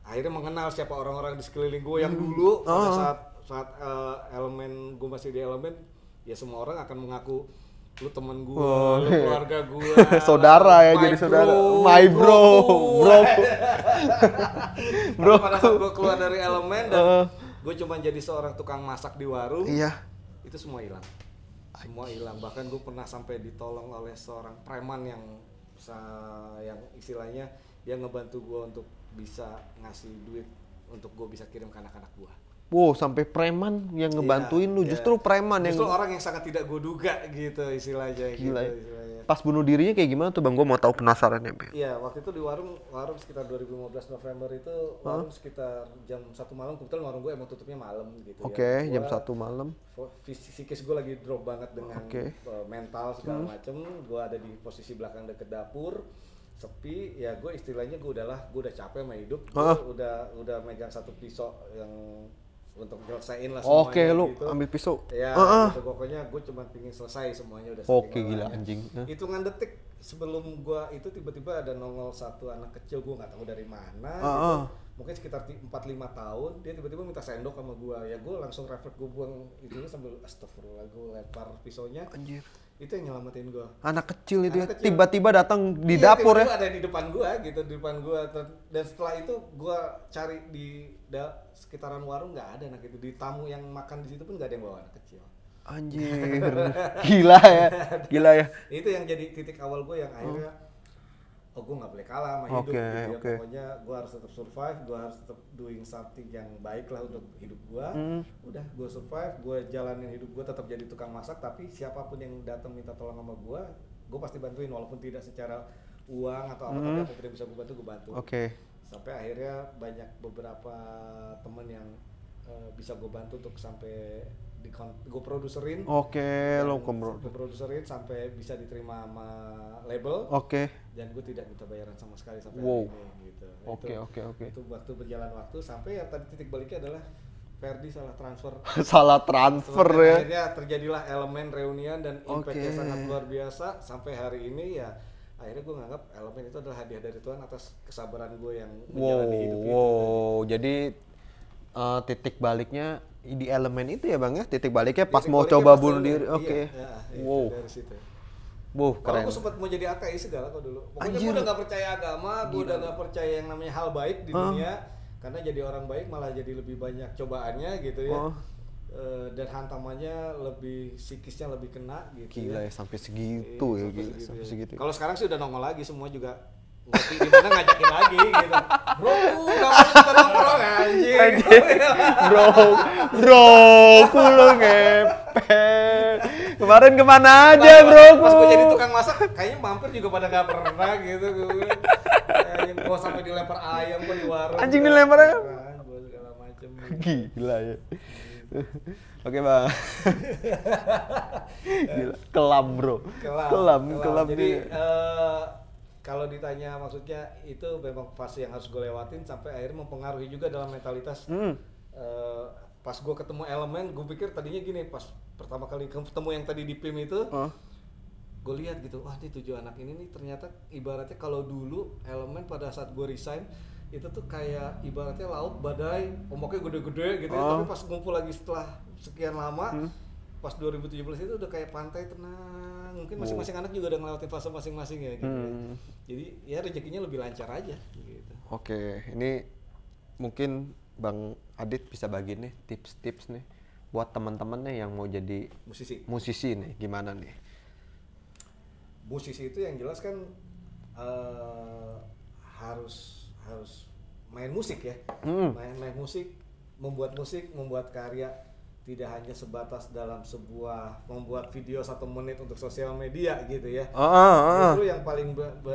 akhirnya mengenal siapa orang-orang di sekeliling gue yang hmm. dulu pada ah. saat saat uh, elemen gue masih di elemen ya semua orang akan mengaku lu temen gue, oh, lu iya. keluarga gue, saudara ya jadi saudara, bro, my bro, bro, bro. bro. pada saat gue keluar dari elemen dan uh, gue cuma jadi seorang tukang masak di warung, iya. itu semua hilang, semua hilang. Bahkan gue pernah sampai ditolong oleh seorang preman yang yang istilahnya yang ngebantu gue untuk bisa ngasih duit untuk gue bisa kirim ke anak-anak gue Wow, sampai preman yang iya, ngebantuin yeah, lu, iya. justru yeah. preman yang justru orang yang sangat tidak gue duga gitu istilahnya. Gitu Gila. Gitu, istilahnya. Pas bunuh dirinya kayak gimana tuh bang? Gue mau tahu penasaran ya. Iya, waktu itu di warung warung sekitar 2015 November itu warung sekitar jam satu malam kebetulan warung gue emang tutupnya malam gitu. Ya. Oke, okay, ya. jam satu malam. Fisikis gue lagi drop banget dengan okay. E, mental segala hmm. macem. Gue ada di posisi belakang deket dapur sepi ya gue istilahnya gue udahlah gue udah capek sama hidup gue udah udah megang satu pisau yang untuk nyelesain lah semuanya Oke, lu gitu. ambil pisau. Ya, uh -uh. Gitu. pokoknya gue cuma pingin selesai semuanya udah Oke, gila anjing. Eh. Hitungan detik sebelum gue itu tiba-tiba ada nongol satu anak kecil gue nggak tahu dari mana uh -uh. Gitu. Mungkin sekitar 4 5 tahun dia tiba-tiba minta sendok sama gue, Ya gue langsung refleks gua buang itu sambil astagfirullah gue lempar pisaunya. Anjir itu yang nyelamatin gua anak kecil itu ya, anak ya tiba-tiba datang di iya, dapur tiba -tiba ya ada di depan gua gitu di depan gua dan setelah itu gua cari di da, sekitaran warung nggak ada anak itu di tamu yang makan di situ pun nggak ada yang bawa anak kecil anjir gila ya gila ya itu yang jadi titik awal gua yang oh. akhirnya oh oh gue nggak boleh kalah sama okay, hidup gitu okay, ya pokoknya gue harus tetap survive gue harus tetap doing something yang baik lah untuk hidup gue mm. udah gue survive gue jalanin hidup gue tetap jadi tukang masak tapi siapapun yang datang minta tolong sama gue gue pasti bantuin walaupun tidak secara uang atau apa mm. tapi hmm. aku tidak bisa gue bantu gue bantu okay. sampai akhirnya banyak beberapa temen yang uh, bisa gue bantu untuk sampai gue produserin oke okay, lo gue produserin sampai bisa diterima sama label oke okay dan gue tidak minta bayaran sama sekali sampai wow. hari ini gitu. Nah, oke oke oke. Itu waktu berjalan waktu sampai yang tadi titik baliknya adalah Ferdi salah transfer. salah transfer sampai ya. Akhirnya terjadilah elemen reunian dan impactnya okay. sangat luar biasa sampai hari ini ya akhirnya gue nganggap elemen itu adalah hadiah dari Tuhan atas kesabaran gue yang menjalani wow, hidup itu. Wow, jadi uh, titik baliknya di elemen itu ya bang ya titik baliknya pas titik mau baliknya coba bunuh diri oke okay. iya, ya, wow dari situ. Buh, keren. Aku sempat mau jadi ateis segala kok dulu. Pokoknya gue udah gak percaya agama, gue udah gak percaya yang namanya hal baik di huh? dunia. Karena jadi orang baik malah jadi lebih banyak cobaannya gitu ya. Oh. E, dan hantamannya lebih psikisnya lebih kena gitu. Gila ya, sampai segitu ya, ya Sampai segitu. Iya, ya, ya. Ya. Kalau sekarang sih udah nongol lagi semua juga ngopi di mana ngajakin lagi gitu bro kamu kita nongkrong anjing bro bro ku lo ngepet kemarin kemana aja nah, bro pas gue jadi tukang masak kayaknya mampir juga pada gak pernah gitu gue anjing sampai dilempar ayam gue di warung anjing dilempar ayam nah, segala macem gitu. gila ya Oke okay, bang. Gila, kelam bro. Kelam, kelam. kelam. kelam Jadi uh, kalau ditanya maksudnya itu memang fase yang harus gue lewatin sampai akhirnya mempengaruhi juga dalam mentalitas hmm. uh, pas gue ketemu elemen gue pikir tadinya gini pas pertama kali ketemu yang tadi di PIM itu uh. Oh. gue lihat gitu wah ini tujuh anak ini nih ternyata ibaratnya kalau dulu elemen pada saat gue resign itu tuh kayak ibaratnya laut badai ombaknya gede-gede gitu ya, tapi oh. pas ngumpul lagi setelah sekian lama hmm. pas 2017 itu udah kayak pantai tenang mungkin hmm. masing-masing anak juga udah ngelewatin fase masing-masing ya gitu. Ya. Hmm. Jadi ya rezekinya lebih lancar aja gitu. Oke, ini mungkin Bang Adit bisa bagi nih tips-tips nih buat teman-temannya yang mau jadi musisi. Musisi nih gimana nih? Musisi itu yang jelas kan uh, harus harus main musik ya. Hmm. Main main musik, membuat musik, membuat karya tidak hanya sebatas dalam sebuah membuat video satu menit untuk sosial media gitu ya. Ah, ah, ah. Itu ah. yang paling be, be,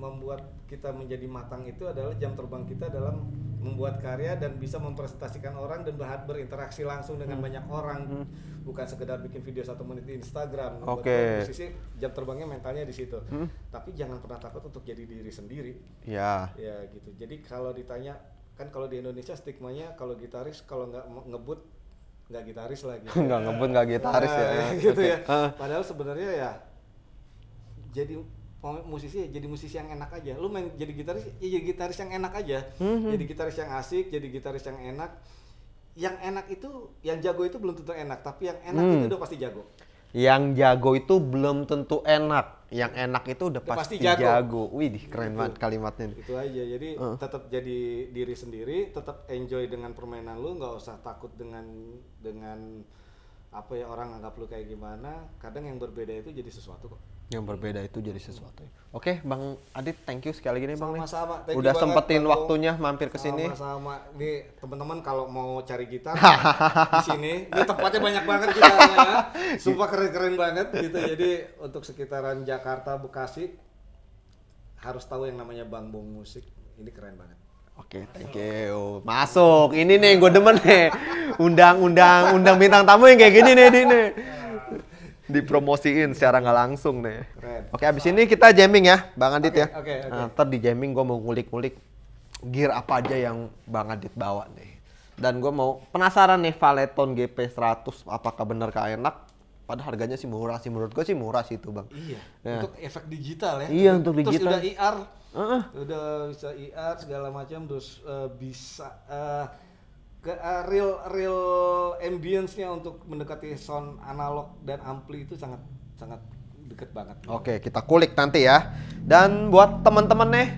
membuat kita menjadi matang itu adalah jam terbang kita dalam membuat karya dan bisa mempresentasikan orang dan ber berinteraksi langsung dengan hmm. banyak orang, hmm. bukan sekedar bikin video satu menit di Instagram. Oke. Okay. Sisi jam terbangnya mentalnya di situ. Hmm? Tapi jangan pernah takut untuk jadi diri sendiri. Ya. Ya gitu. Jadi kalau ditanya kan kalau di Indonesia stigmanya kalau gitaris kalau nggak ngebut nggak gitaris lagi gitu. nggak ngebut nggak gitaris nah, ya gitu ya padahal sebenarnya ya jadi musisi ya, jadi musisi yang enak aja lu main jadi gitaris ya jadi gitaris yang enak aja hmm jadi gitaris yang asik jadi gitaris yang enak yang enak itu yang jago itu belum tentu enak tapi yang enak mm. itu udah pasti jago yang jago itu belum tentu enak yang enak itu udah pasti, pasti jago. jago. Wih, keren banget kalimatnya. Itu aja. Jadi uh. tetap jadi diri sendiri, tetap enjoy dengan permainan lu, nggak usah takut dengan dengan apa ya orang anggap lu kayak gimana kadang yang berbeda itu jadi sesuatu kok yang berbeda itu jadi sesuatu oke bang Adit thank you sekali lagi nih bang sama, sama. udah sempetin banget, waktunya mampir ke sini sama, sama nih teman-teman kalau mau cari gitar di sini ini tempatnya banyak banget gitarnya ya. sumpah keren-keren banget gitu jadi untuk sekitaran Jakarta Bekasi harus tahu yang namanya Bang Bung Musik ini keren banget Oke, okay, thank you. Masuk. Ini nih gue demen nih. Undang-undang undang bintang tamu yang kayak gini nih di nih. Dipromosiin secara nggak langsung nih. Oke, okay, abis ini kita jamming ya, Bang Adit okay, ya. Oke, okay, nah, okay. di jamming gue mau ngulik-ngulik gear apa aja yang Bang Adit bawa nih. Dan gue mau penasaran nih Valeton GP100 apakah benar kayak enak? Padahal harganya sih murah sih menurut gue sih murah sih itu bang. Iya. Ya. Untuk efek digital ya. Iya untuk digital. Terus udah IR e uh-uh. udah bisa IR segala macam terus uh, bisa uh, ke uh, real real ambience-nya untuk mendekati sound analog dan ampli itu sangat sangat deket banget. Oke, kita kulik nanti ya. Dan buat teman-teman nih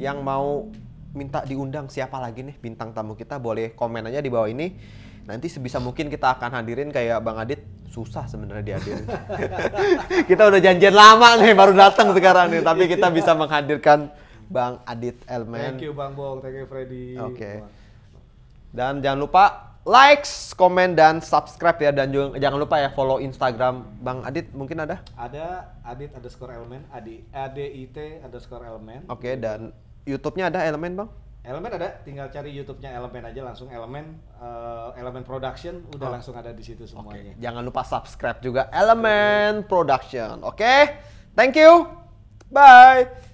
yang mau minta diundang siapa lagi nih bintang tamu kita boleh komen aja di bawah ini nanti sebisa mungkin kita akan hadirin kayak Bang Adit susah sebenarnya dihadirin. kita udah janjian lama nih baru datang sekarang nih, tapi kita bisa menghadirkan Bang Adit Elmen. Thank you Bang Bong, thank you Freddy. Oke. Okay. Dan jangan lupa likes, komen dan subscribe ya dan juga, jangan lupa ya follow Instagram Bang Adit mungkin ada? Ada Adit underscore elemen, Adi A d i ada underscore elemen. Oke okay, dan YouTube-nya ada elemen Bang? Elemen ada, tinggal cari YouTube-nya Elemen aja langsung Elemen uh, Elemen Production udah oh. langsung ada di situ semuanya. Okay. Jangan lupa subscribe juga Elemen Production. Oke. Okay? Thank you. Bye.